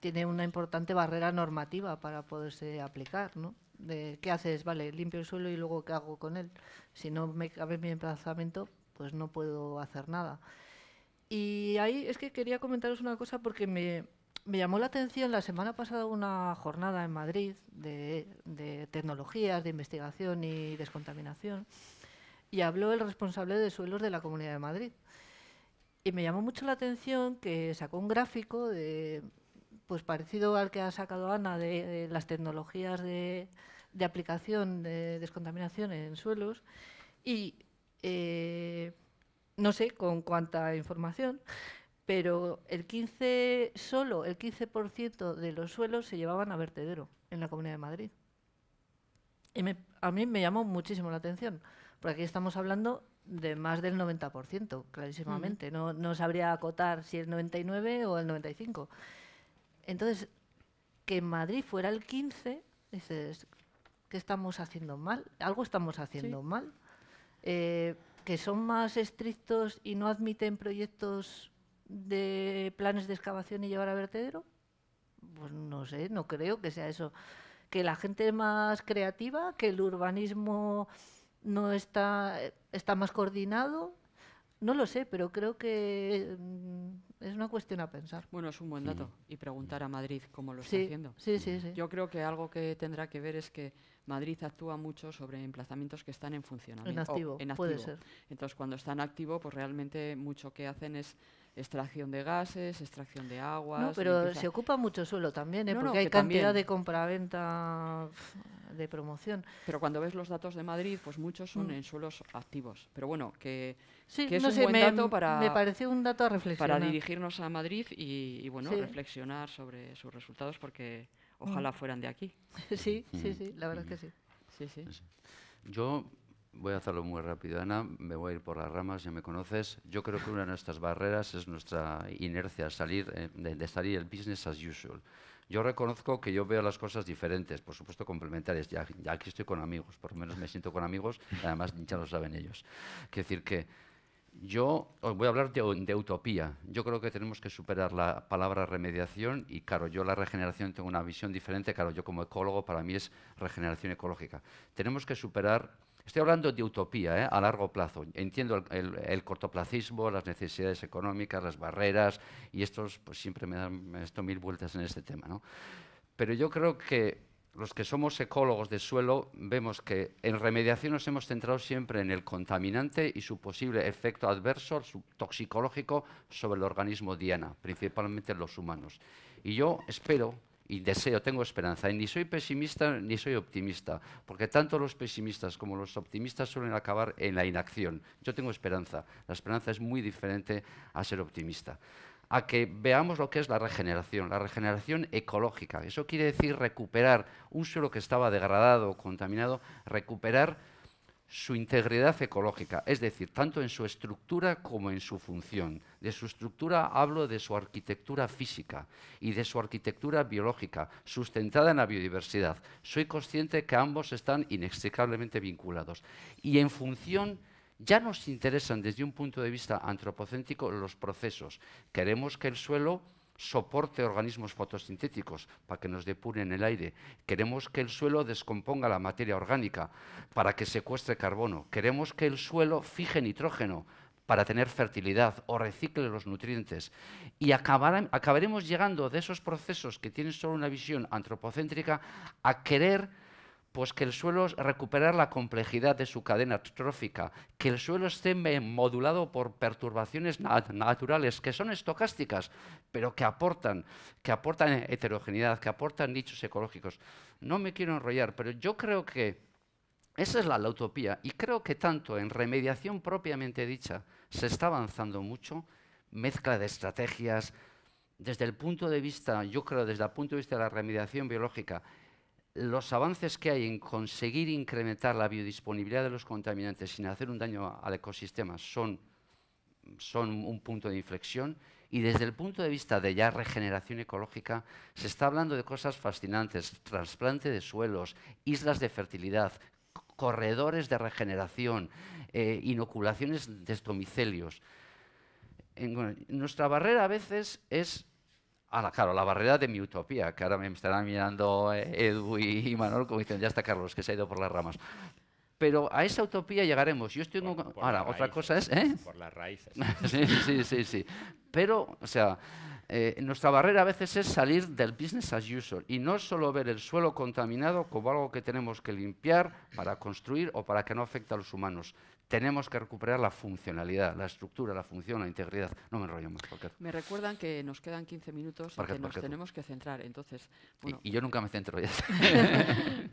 tiene una importante barrera normativa para poderse aplicar, ¿no? De, ¿Qué haces? Vale, limpio el suelo y luego ¿qué hago con él? Si no me cabe mi emplazamiento, pues no puedo hacer nada. Y ahí es que quería comentaros una cosa porque me, llamó la atención la semana pasada una jornada en Madrid de, tecnologías, de investigación y descontaminación, y habló el responsable de suelos de la Comunidad de Madrid. Y me llamó mucho la atención que sacó un gráfico de pues parecido al que ha sacado Ana de, las tecnologías de, aplicación de descontaminación en suelos y eh, no sé con cuánta información, pero el 15, solo el 15% de los suelos se llevaban a vertedero en la Comunidad de Madrid. Y a mí me llamó muchísimo la atención, porque aquí estamos hablando de más del 90%, clarísimamente. no sabría acotar si el 99 o el 95%. Entonces, que en Madrid fuera el 15, dices, ¿qué estamos haciendo mal? Algo estamos haciendo mal. Eh, que son más estrictos y no admiten proyectos de planes de excavación y llevar a vertedero? Pues no sé, no creo que sea eso. Que la gente es más creativa, que el urbanismo no está, está más coordinado, no lo sé, pero creo que mm, es una cuestión a pensar. Bueno, es un buen dato. Y preguntar a Madrid cómo lo está haciendo. Sí, sí, sí. Yo creo que algo que tendrá que ver es que Madrid actúa mucho sobre emplazamientos que están en funcionamiento. En activo, puede ser. Entonces, cuando están activo, pues realmente mucho que hacen es extracción de gases, extracción de aguas. No, pero se ocupa mucho suelo también, ¿eh? porque hay cantidad de compraventa de promoción. Pero cuando ves los datos de Madrid, pues muchos son mm. en suelos activos. Pero bueno, que, sí, es un buen dato para... dirigirnos a Madrid y, bueno, reflexionar sobre sus resultados porque mm. ojalá fueran de aquí. sí, sí, sí, la verdad es que sí. Yo voy a hacerlo muy rápido, Ana, me voy a ir por las ramas, ya me conoces. Yo creo que una de nuestras barreras es nuestra inercia salir, eh, de, salir el business as usual. Yo reconozco que yo veo las cosas diferentes, por supuesto complementarias. Ya, ya aquí estoy con amigos, por lo menos me siento con amigos, además ya lo saben ellos. Quiero decir que yo os voy a hablar de, utopía. Yo creo que tenemos que superar la palabra remediación y, claro, yo la regeneración tengo una visión diferente. Claro, yo como ecólogo para mí es regeneración ecológica. Tenemos que superar Estoy hablando de utopía ¿eh? a largo plazo. Entiendo el, cortoplacismo, las necesidades económicas, las barreras, y estos pues, siempre me dan esto mil vueltas en este tema. ¿no? Pero yo creo que los que somos ecólogos de suelo vemos que en remediación nos hemos centrado siempre en el contaminante y su posible efecto adverso su toxicológico sobre el organismo diana, principalmente los humanos. Y yo espero y deseo, tengo esperanza. Y ni soy pesimista ni soy optimista, porque tanto los pesimistas como los optimistas suelen acabar en la inacción. Yo tengo esperanza. La esperanza es muy diferente a ser optimista. A que veamos lo que es la regeneración, la regeneración ecológica. Eso quiere decir recuperar un suelo que estaba degradado, o contaminado, recuperar su integridad ecológica, es decir, tanto en su estructura como en su función. De su estructura hablo de su arquitectura física y de su arquitectura biológica, sustentada en la biodiversidad. Soy consciente que ambos están inextricablemente vinculados. Y en función ya nos interesan desde un punto de vista antropocéntrico los procesos. Queremos que el suelo soporte organismos fotosintéticos para que nos depuren el aire. Queremos que el suelo descomponga la materia orgánica para que secuestre carbono. Queremos que el suelo fije nitrógeno para tener fertilidad o recicle los nutrientes. Y acabaremos llegando de esos procesos que tienen solo una visión antropocéntrica a querer pues que el suelo recuperar la complejidad de su cadena trófica, que el suelo esté modulado por perturbaciones naturales que son estocásticas, pero que aportan, que aportan heterogeneidad, que aportan nichos ecológicos. No me quiero enrollar, pero yo creo que esa es la utopía y creo que tanto en remediación propiamente dicha se está avanzando mucho, mezcla de estrategias, desde el punto de vista, yo creo, desde el punto de vista de la remediación biológica, los avances que hay en conseguir incrementar la biodisponibilidad de los contaminantes sin hacer un daño al ecosistema son, son un punto de inflexión y desde el punto de vista de ya regeneración ecológica, se está hablando de cosas fascinantes, trasplante de suelos, islas de fertilidad, corredores de regeneración, eh, inoculaciones de estomicelios. nuestra barrera a veces es Ah, claro, la barrera de mi utopía, que ahora me estarán mirando eh, Edu y Manuel como dicen, ya está Carlos, que se ha ido por las ramas. Pero a esa utopía llegaremos. Yo estoy... ahora, otra cosa es... ¿eh? Por las raíces. sí, sí, sí, sí. Pero, o sea, eh, nuestra barrera a veces es salir del business as usual y no solo ver el suelo contaminado como algo que tenemos que limpiar para construir o para que no afecte a los humanos, tenemos que recuperar la funcionalidad, la estructura, la función, la integridad. No me enrollo más, porque... Me recuerdan que nos quedan 15 minutos y que nos tenemos que centrar. Entonces, y, yo nunca me centro. Ya.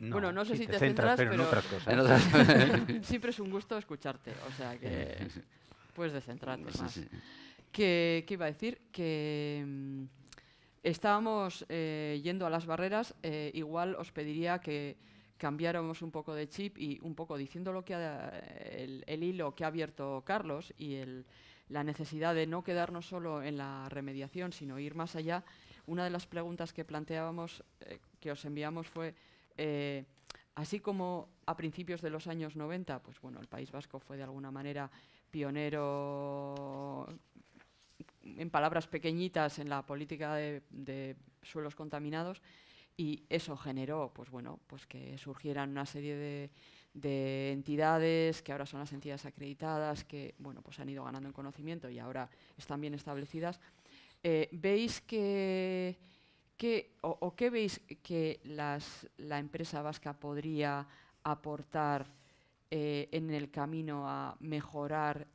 bueno, no sé si, te, centras, pero, Siempre es un gusto escucharte, o sea que eh. puedes descentrarte más. ¿Qué Que, iba a decir que mm, estábamos eh, yendo a las barreras. Eh, igual os pediría que cambiáramos un poco de chip y un poco diciendo lo que el, hilo que ha abierto Carlos y la necesidad de no quedarnos solo en la remediación, sino ir más allá, una de las preguntas que planteábamos, eh, que os enviamos fue, eh, así como a principios de los años 90, pues bueno, el País Vasco fue de alguna manera pionero en palabras pequeñitas en la política de suelos contaminados, y eso generó pues bueno pues que surgieran una serie de, entidades que ahora son las entidades acreditadas que bueno pues han ido ganando en conocimiento y ahora están bien establecidas eh, veis que, o, qué veis que la empresa vasca podría aportar eh, en el camino a mejorar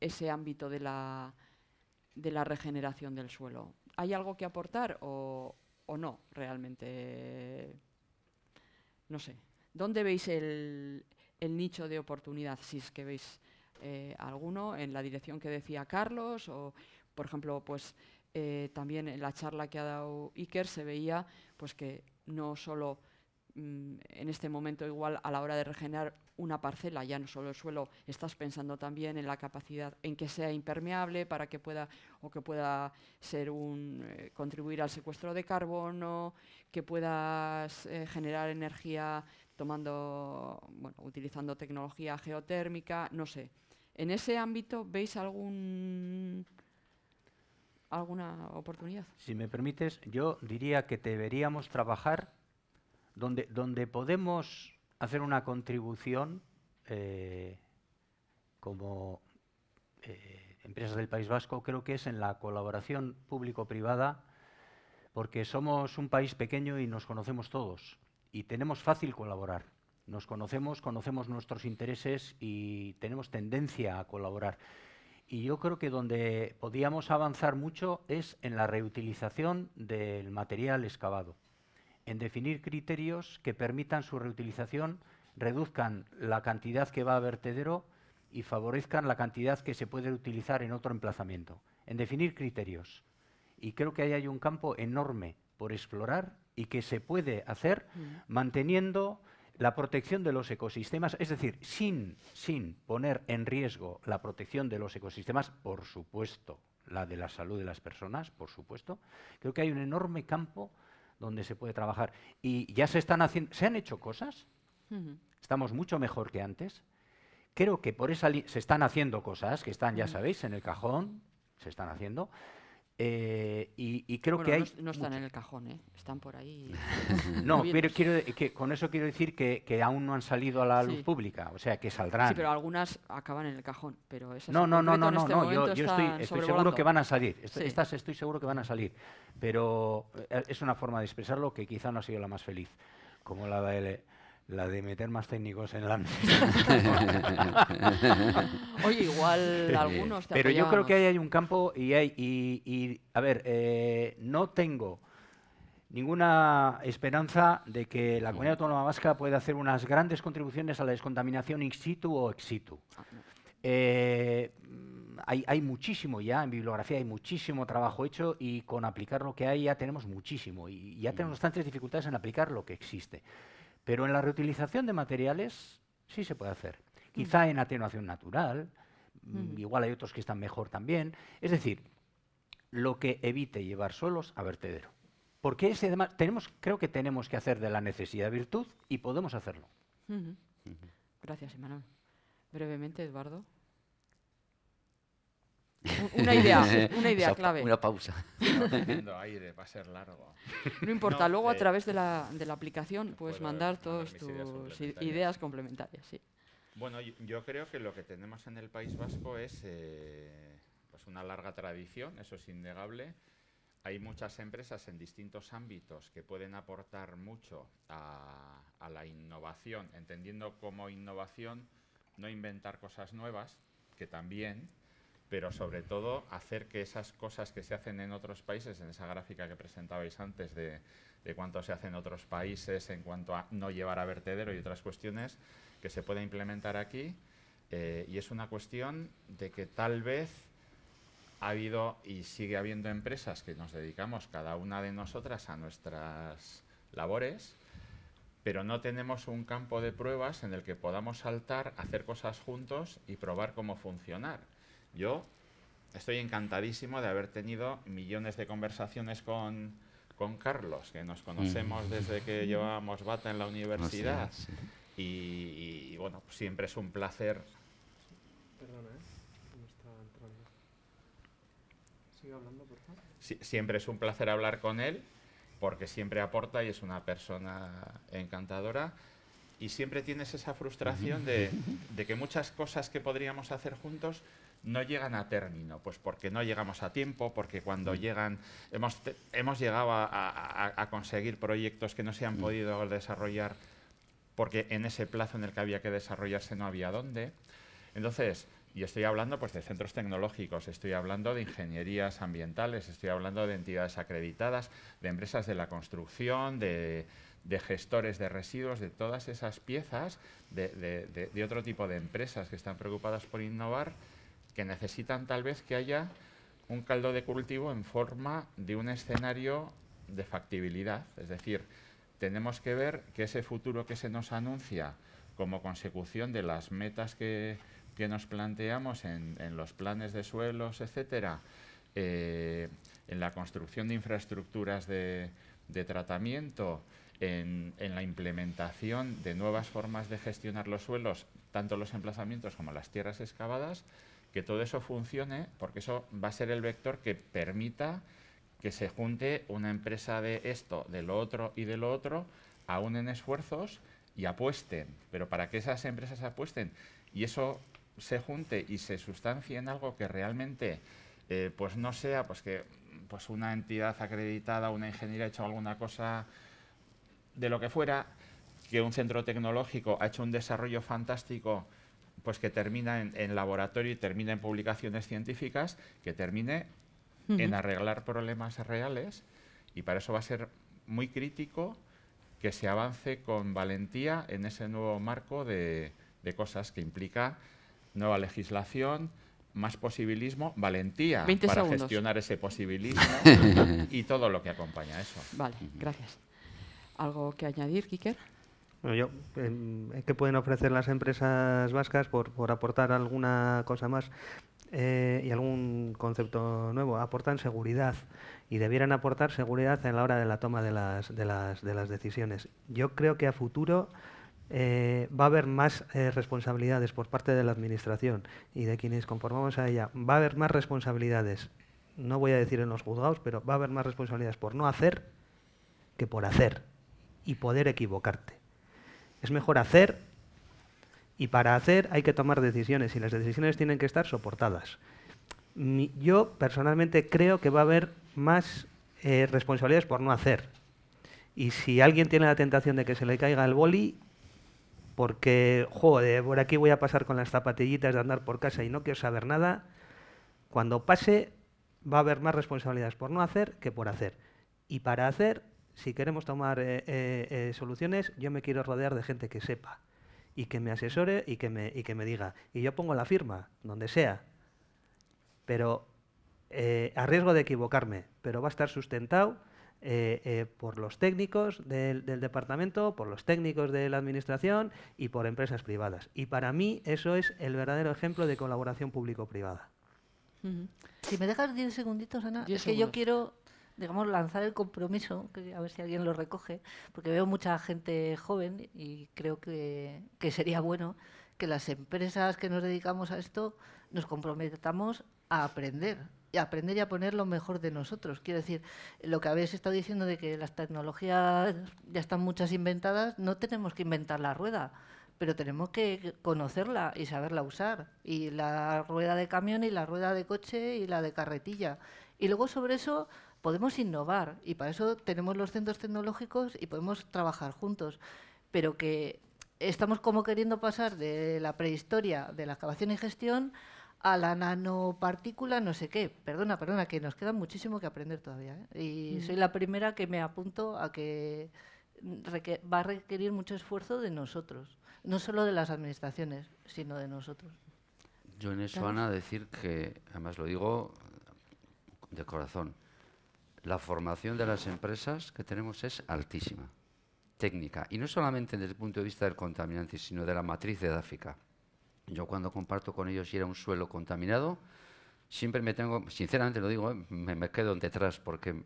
ese ámbito de la, de la regeneración del suelo hay algo que aportar o, o no realmente. No sé. ¿Dónde veis el, el nicho de oportunidad, si es que veis eh, alguno, en la dirección que decía Carlos? O, por ejemplo, pues eh, también en la charla que ha dado Iker se veía pues, que no solo Mm, en este momento igual a la hora de regenerar una parcela, ya no solo el suelo, estás pensando también en la capacidad, en que sea impermeable para que pueda o que pueda ser un, eh, contribuir al secuestro de carbono, que puedas eh, generar energía tomando, bueno, utilizando tecnología geotérmica, no sé. ¿En ese ámbito veis algún alguna oportunidad? Si me permites, yo diría que deberíamos trabajar donde, podemos hacer una contribución eh, como eh, empresas del País Vasco, creo que es en la colaboración público-privada, porque somos un país pequeño y nos conocemos todos y tenemos fácil colaborar. Nos conocemos, conocemos nuestros intereses y tenemos tendencia a colaborar. Y yo creo que donde podíamos avanzar mucho es en la reutilización del material excavado en definir criterios que permitan su reutilización, reduzcan la cantidad que va a vertedero y favorezcan la cantidad que se puede utilizar en otro emplazamiento. En definir criterios. Y creo que ahí hay un campo enorme por explorar y que se puede hacer mm. manteniendo la protección de los ecosistemas, es decir, sin, sin poner en riesgo la protección de los ecosistemas, por supuesto, la de la salud de las personas, por supuesto, creo que hay un enorme campo donde se puede trabajar. Y ya se están haciendo, se han hecho cosas, estamos mucho mejor que antes. Creo que por esa se están haciendo cosas que están, ya sabéis, en el cajón, se están haciendo, eh, y, creo que hay... No, están en el cajón, ¿eh? están por ahí. no, pero quiero, que con eso quiero decir que, aún no han salido a la luz pública, o sea, que saldrán. Sí, pero algunas acaban en el cajón, pero esas No, no, no, no, no, este no. yo, estoy, seguro que van a salir, estas estoy seguro que van a salir, pero eh, es una forma de expresarlo que quizá no ha sido la más feliz, como la de... La de meter más técnicos en la Oye, igual algunos. Te Pero yo creo que ahí hay un campo y hay. Y, a ver, eh, no tengo ninguna esperanza de que la comunidad autónoma vasca pueda hacer unas grandes contribuciones a la descontaminación in situ o ex situ. Eh, hay, hay, muchísimo ya, en bibliografía hay muchísimo trabajo hecho y con aplicar lo que hay ya tenemos muchísimo y ya tenemos mm. bastantes dificultades en aplicar lo que existe. Pero en la reutilización de materiales sí se puede hacer. Mm. Quizá en atenuación natural, mm, mm. igual hay otros que están mejor también. Es decir, lo que evite llevar suelos a vertedero. Porque ese tenemos, creo que tenemos que hacer de la necesidad virtud y podemos hacerlo. Gracias, Emanuel. Brevemente, Eduardo. Una idea, una idea clave. Una pausa. aire, va a ser largo. No importa, luego a eh, través de la, aplicación puedes mandar todas tus ideas complementarias. Sí. Bueno, yo, creo que lo que tenemos en el País Vasco es eh, pues una larga tradición, eso es innegable. Hay muchas empresas en distintos ámbitos que pueden aportar mucho a, a la innovación, entendiendo como innovación no inventar cosas nuevas, que también, pero sobre todo hacer que esas cosas que se hacen en otros países, en esa gráfica que presentabais antes de, cuánto se hace en otros países en cuanto a no llevar a vertedero y otras cuestiones, que se pueda implementar aquí. Eh, y es una cuestión de que tal vez ha habido y sigue habiendo empresas que nos dedicamos cada una de nosotras a nuestras labores, pero no tenemos un campo de pruebas en el que podamos saltar, hacer cosas juntos y probar cómo funcionar. Yo estoy encantadísimo de haber tenido millones de conversaciones con, Carlos, que nos conocemos mm. desde que llevábamos bata en la universidad. Ah, y, bueno, siempre es un placer. Perdona, ¿eh? ¿Cómo está entrando. ¿Sigue hablando, por favor? siempre es un placer hablar con él, porque siempre aporta y es una persona encantadora. Y siempre tienes esa frustración de que muchas cosas que podríamos hacer juntos no llegan a término, pues porque no llegamos a tiempo, porque cuando mm. llegan, hemos, llegado a, conseguir proyectos que no se han mm. podido desarrollar porque en ese plazo en el que había que desarrollarse no había dónde. Entonces, y estoy hablando pues, de centros tecnológicos, estoy hablando de ingenierías ambientales, estoy hablando de entidades acreditadas, de empresas de la construcción, de, gestores de residuos, de todas esas piezas, de, otro tipo de empresas que están preocupadas por innovar que necesitan tal vez que haya un caldo de cultivo en forma de un escenario de factibilidad. Es decir, tenemos que ver que ese futuro que se nos anuncia como consecución de las metas que, nos planteamos en, los planes de suelos, etcétera, eh, en la construcción de infraestructuras de, tratamiento, en, la implementación de nuevas formas de gestionar los suelos, tanto los emplazamientos como las tierras excavadas, que todo eso funcione, porque eso va a ser el vector que permita que se junte una empresa de esto, de lo otro y de lo otro, aún en esfuerzos y apuesten. Pero para que esas empresas apuesten y eso se junte y se sustancie en algo que realmente eh, pues no sea pues que pues una entidad acreditada, una ingeniera ha hecho alguna cosa de lo que fuera, que un centro tecnológico ha hecho un desarrollo fantástico pues que termina en, laboratorio y termina en publicaciones científicas, que termine en arreglar problemas reales y para eso va a ser muy crítico que se avance con valentía en ese nuevo marco de, cosas que implica nueva legislación, más posibilismo, valentía para gestionar ese posibilismo y todo lo que acompaña eso. Vale, gracias. ¿Algo que añadir, Kiker? Em, ¿Qué pueden ofrecer las empresas vascas por, aportar alguna cosa más eh, y algún concepto nuevo? Aportan seguridad y debieran aportar seguridad en la hora de la toma de las, decisiones. Yo creo que a futuro eh, va a haber más eh, responsabilidades por parte de la Administración y de quienes conformamos a ella. Va a haber más responsabilidades, no voy a decir en los juzgados, pero va a haber más responsabilidades por no hacer que por hacer y poder equivocarte. Es mejor hacer y para hacer hay que tomar decisiones y las decisiones tienen que estar soportadas. yo personalmente creo que va a haber más eh, responsabilidades por no hacer. Y si alguien tiene la tentación de que se le caiga el boli, porque, joder, por aquí voy a pasar con las zapatillitas de andar por casa y no quiero saber nada, cuando pase va a haber más responsabilidades por no hacer que por hacer. Y para hacer si queremos tomar eh, eh, eh, soluciones, yo me quiero rodear de gente que sepa y que me asesore y que me, y que me diga. Y yo pongo la firma, donde sea, pero a riesgo de equivocarme, pero va a estar sustentado por los técnicos del, departamento, por los técnicos de la administración y por empresas privadas. Y para mí eso es el verdadero ejemplo de colaboración público-privada. Si me dejas 10 segunditos, Ana, es que yo quiero digamos, lanzar el compromiso, a ver si alguien lo recoge, porque veo mucha gente joven y creo que, que sería bueno que las empresas que nos dedicamos a esto nos comprometamos a aprender, y aprender y a poner lo mejor de nosotros. Quiero decir, lo que habéis estado diciendo de que las tecnologías ya están muchas inventadas, no tenemos que inventar la rueda, pero tenemos que conocerla y saberla usar. Y la rueda de camión y la rueda de coche y la de carretilla. Y luego sobre eso podemos innovar y para eso tenemos los centros tecnológicos y podemos trabajar juntos, pero que estamos como queriendo pasar de la prehistoria de la excavación y gestión a la nanopartícula no sé qué. Perdona, perdona, que nos queda muchísimo que aprender todavía. ¿eh? Y mm. soy la primera que me apunto a que va a requerir mucho esfuerzo de nosotros, no solo de las administraciones, sino de nosotros. Yo en eso, Ana, decir que, además lo digo de corazón, la formación de las empresas que tenemos es altísima, técnica, y no solamente desde el punto de vista del contaminante, sino de la matriz edáfica. Yo cuando comparto con ellos ir a un suelo contaminado, siempre me tengo, sinceramente lo digo, ¿eh? me, quedo detrás porque,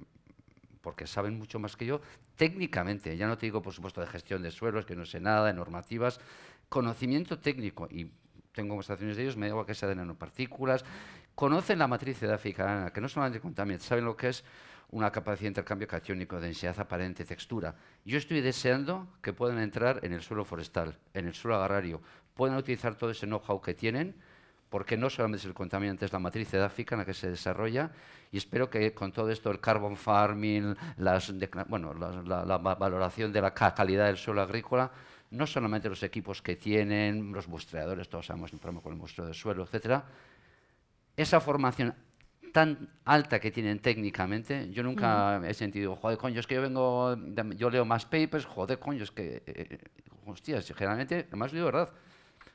porque saben mucho más que yo técnicamente. Ya no te digo, por supuesto, de gestión de suelos, que no sé nada, de normativas, conocimiento técnico. Y tengo conversaciones de ellos, me digo que sea de nanopartículas. Conocen la matriz edáfica, que no solamente contaminantes, saben lo que es una capacidad de intercambio cationico, densidad aparente, textura. Yo estoy deseando que puedan entrar en el suelo forestal, en el suelo agrario, puedan utilizar todo ese know-how que tienen, porque no solamente es el contaminante, es la matriz edáfica en la que se desarrolla, y espero que con todo esto, el carbon farming, las, bueno, la, valoración de la calidad del suelo agrícola, no solamente los equipos que tienen, los muestreadores, todos sabemos un problema con el muestreo del suelo, etcétera, esa formación tan alta que tienen técnicamente, yo nunca he sentido, joder, coño, es que yo vengo, yo leo más papers, joder, coño, es que, eh, eh, hostias, generalmente, además digo verdad,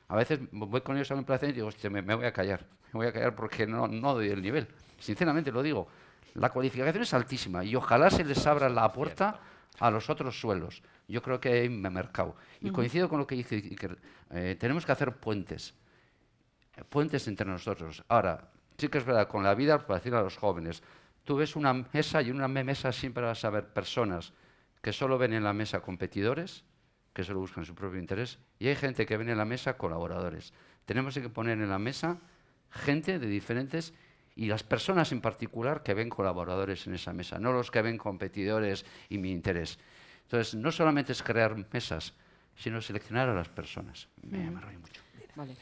a veces voy con ellos a un placer y digo, hostia, me, voy a callar, me voy a callar porque no, no doy el nivel, sinceramente lo digo, la cualificación es altísima y ojalá se les abra la puerta a los otros suelos. Yo creo que hay mercado. Y coincido con lo que dice, que, eh, tenemos que hacer puentes, puentes entre nosotros. Ahora, sí que es verdad, con la vida, para decir a los jóvenes, tú ves una mesa y en una mesa siempre vas a ver personas que solo ven en la mesa competidores, que solo buscan su propio interés, y hay gente que ven en la mesa colaboradores. Tenemos que poner en la mesa gente de diferentes y las personas en particular que ven colaboradores en esa mesa, no los que ven competidores y mi interés. Entonces, no solamente es crear mesas, sino seleccionar a las personas. Me, mm. mucho. Vale.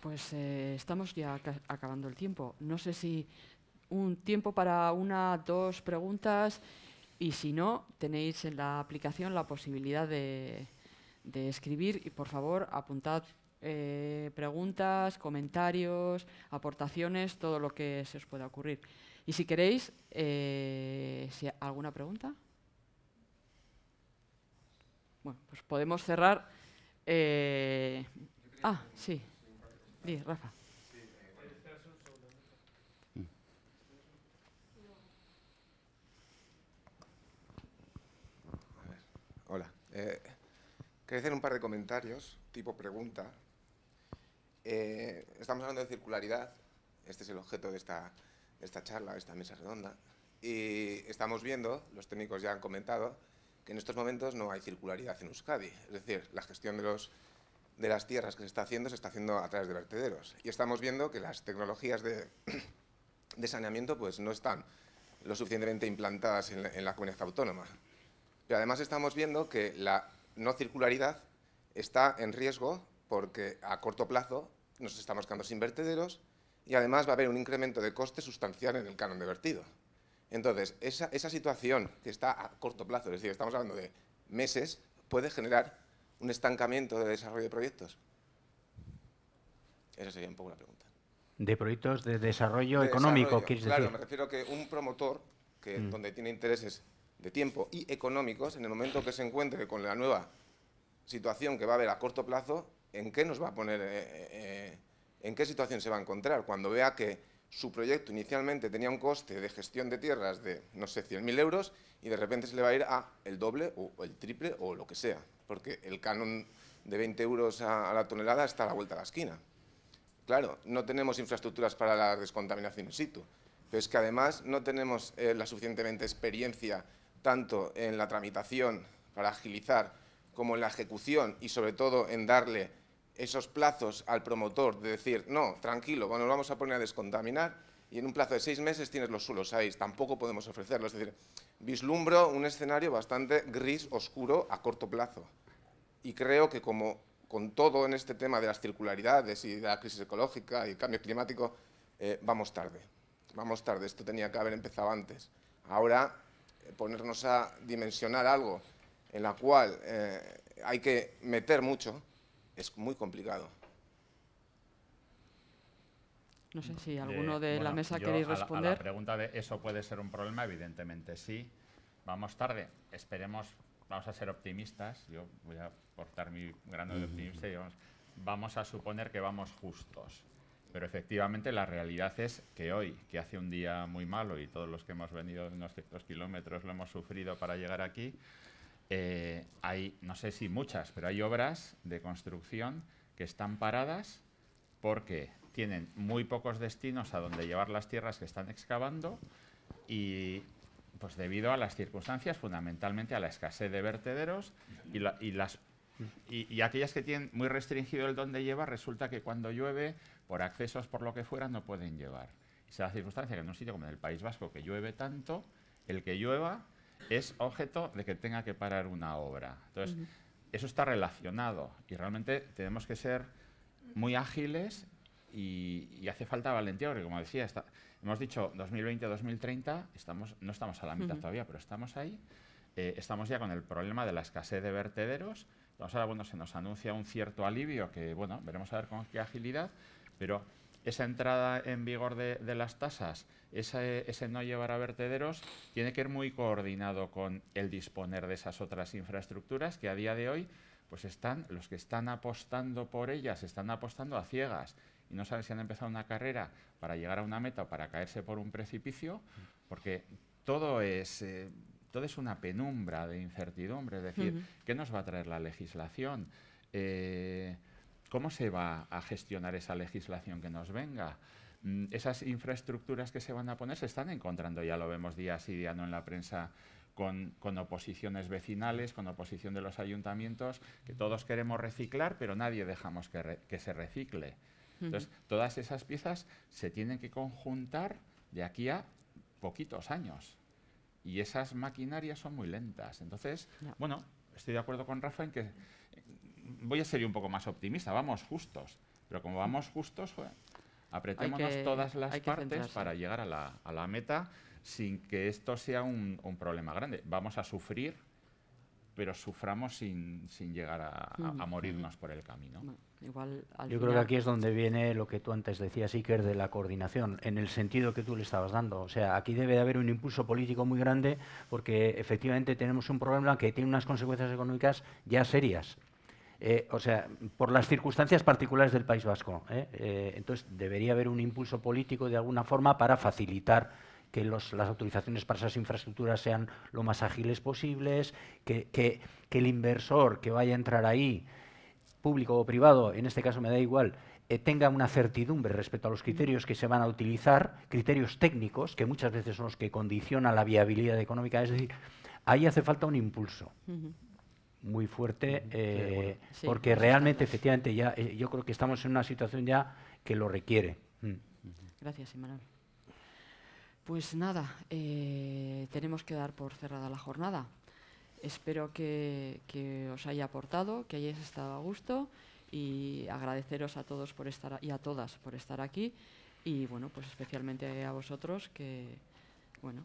Pues eh, estamos ya acabando el tiempo. No sé si un tiempo para una, dos preguntas y si no, tenéis en la aplicación la posibilidad de, escribir y por favor apuntad eh, preguntas, comentarios, aportaciones, todo lo que se os pueda ocurrir. Y si queréis, eh, ¿alguna pregunta? Bueno, pues podemos cerrar. Ah, sí. Sí, Rafa. Hola. Eh, quería hacer un par de comentarios, tipo pregunta. Eh, estamos hablando de circularidad. Este es el objeto de esta, de esta charla, de esta mesa redonda. Y estamos viendo, los técnicos ya han comentado, que en estos momentos no hay circularidad en Euskadi. Es decir, la gestión de los de las tierras que se está haciendo se está haciendo a través de vertederos. Y estamos viendo que las tecnologías de, saneamiento pues, no están lo suficientemente implantadas en la, comunidad autónoma. Pero además estamos viendo que la no circularidad está en riesgo porque a corto plazo nos estamos quedando sin vertederos y además va a haber un incremento de coste sustancial en el canon de vertido. Entonces, esa, esa situación que está a corto plazo, es decir, estamos hablando de meses, puede generar un estancamiento de desarrollo de proyectos? Esa sería un poco la pregunta. De proyectos de desarrollo económico, claro, decir. me refiero que un promotor, que mm. donde tiene intereses de tiempo y económicos, en el momento que se encuentre con la nueva situación que va a haber a corto plazo, ¿en qué nos va a poner, eh, eh, en qué situación se va a encontrar? Cuando vea que su proyecto inicialmente tenía un coste de gestión de tierras de, no sé, 100.000 euros y de repente se le va a ir a el doble o el triple o lo que sea porque el canon de 20 euros a, la tonelada está a la vuelta de la esquina. Claro, no tenemos infraestructuras para la descontaminación in situ, pero es que además no tenemos eh, la suficientemente experiencia tanto en la tramitación para agilizar como en la ejecución y sobre todo en darle esos plazos al promotor de decir, no, tranquilo, bueno, lo vamos a poner a descontaminar y en un plazo de seis meses tienes los suelos ¿sabéis? Tampoco podemos ofrecerlo. Es decir, vislumbro un escenario bastante gris, oscuro, a corto plazo. Y creo que como con todo en este tema de las circularidades y de la crisis ecológica y el cambio climático, eh, vamos tarde. Vamos tarde. Esto tenía que haber empezado antes. Ahora, eh, ponernos a dimensionar algo en la cual eh, hay que meter mucho es muy complicado. No sé si alguno de, la mesa queréis responder. la, pregunta de eso puede ser un problema, evidentemente sí. Vamos tarde. Esperemos, vamos a ser optimistas. Yo voy a portar mi grano de optimista. vamos, a suponer que vamos justos. Pero efectivamente la realidad es que hoy, que hace un día muy malo y todos los que hemos venido unos ciertos kilómetros lo hemos sufrido para llegar aquí, eh, hay, no sé si muchas, pero hay obras de construcción que están paradas porque tienen muy pocos destinos a donde llevar las tierras que están excavando y pues debido a las circunstancias, fundamentalmente a la escasez de vertederos y, las y, aquellas que tienen muy restringido el dónde llevar, resulta que cuando llueve, por accesos, por lo que fuera, no pueden llevar. esa se la circunstancia que en un sitio como en el País Vasco, que llueve tanto, el que llueva es objeto de que tenga que parar una obra. Entonces, eso está relacionado y realmente tenemos que ser muy ágiles y, hace falta valentía, porque como decía, hemos dicho 2020-2030, estamos, no estamos a la mitad todavía, pero estamos ahí. Eh, estamos ya con el problema de la escasez de vertederos. Entonces ahora bueno, se nos anuncia un cierto alivio que bueno, veremos a ver con qué agilidad, pero esa entrada en vigor de, las tasas, ese, ese, no llevar a vertederos, tiene que ir muy coordinado con el disponer de esas otras infraestructuras que a día de hoy pues están, los que están apostando por ellas, están apostando a ciegas y no saben si han empezado una carrera para llegar a una meta o para caerse por un precipicio, porque todo es... Eh, todo es una penumbra de incertidumbre, es decir, ¿qué nos va a traer la legislación? Eh, ¿Cómo se va a gestionar esa legislación que nos venga? Mm, esas infraestructuras que se van a poner se están encontrando, ya lo vemos día sí, día no en la prensa, con, oposiciones vecinales, con oposición de los ayuntamientos, que todos queremos reciclar, pero nadie dejamos que se recicle. Entonces, todas esas piezas se tienen que conjuntar de aquí a poquitos años. Y esas maquinarias son muy lentas. Entonces, bueno, estoy de acuerdo con Rafa en que eh, voy a ser un poco más optimista, vamos justos. Pero como vamos justos, apretémonos todas las partes para llegar a la, meta sin que esto sea un problema grande. Vamos a sufrir pero suframos sin, llegar a, mm. morirnos por el camino. Yo creo que aquí es donde viene lo que tú antes decías, Iker, de la coordinación, en el sentido que tú le estabas dando. O sea, aquí debe de haber un impulso político muy grande porque efectivamente tenemos un problema que tiene unas consecuencias económicas ya serias. Eh, o sea, por las circunstancias particulares del País Vasco. ¿eh? Eh, entonces, debería haber un impulso político de alguna forma para facilitar que las autorizaciones para esas infraestructuras sean lo más ágiles posibles, que, el inversor que vaya a entrar ahí, público o privado, en este caso me da igual, eh, tenga una certidumbre respecto a los criterios que se van a utilizar, criterios técnicos, que muchas veces son los que condicionan la viabilidad económica. Es decir, ahí hace falta un impulso muy fuerte, eh, porque realmente, efectivamente, ya eh, yo creo que estamos en una situación ya que lo requiere. Mm. Gracias, Imanol. Pues nada, eh, tenemos que dar por cerrada la jornada. Espero que, os haya aportado, que hayáis estado a gusto y agradeceros a todos por estar y a todas por estar aquí y bueno, pues especialmente a vosotros que bueno,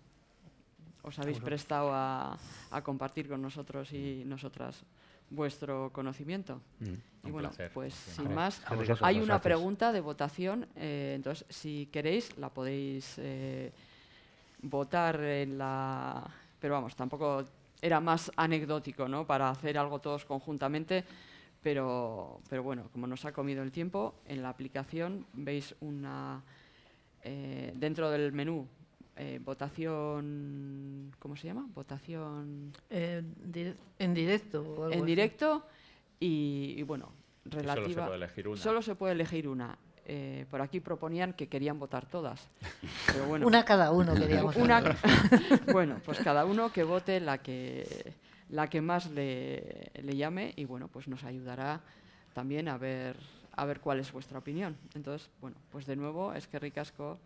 os habéis prestado a, compartir con nosotros y nosotras vuestro conocimiento. Mm, y bueno, pues sin más, hay una pregunta de votación, eh, entonces si queréis la podéis eh, votar en la... Pero vamos, tampoco era más anecdótico, ¿no? Para hacer algo todos conjuntamente. Pero, pero bueno, como nos ha comido el tiempo, en la aplicación veis una... Eh, dentro del menú eh, votación, ¿cómo se llama? Votación... Eh, en directo. en directo y, bueno, relativa... elegir solo se puede elegir una. Eh, por aquí proponían que querían votar todas. Pero bueno, una cada uno queríamos. Una, bueno, pues cada uno que vote la que, la que más le, llame y bueno, pues nos ayudará también a ver, a ver cuál es vuestra opinión. Entonces, bueno, pues de nuevo, es que ricasco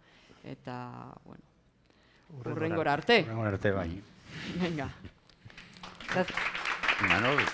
está, bueno, urrengor arte. arte, Venga. Gracias.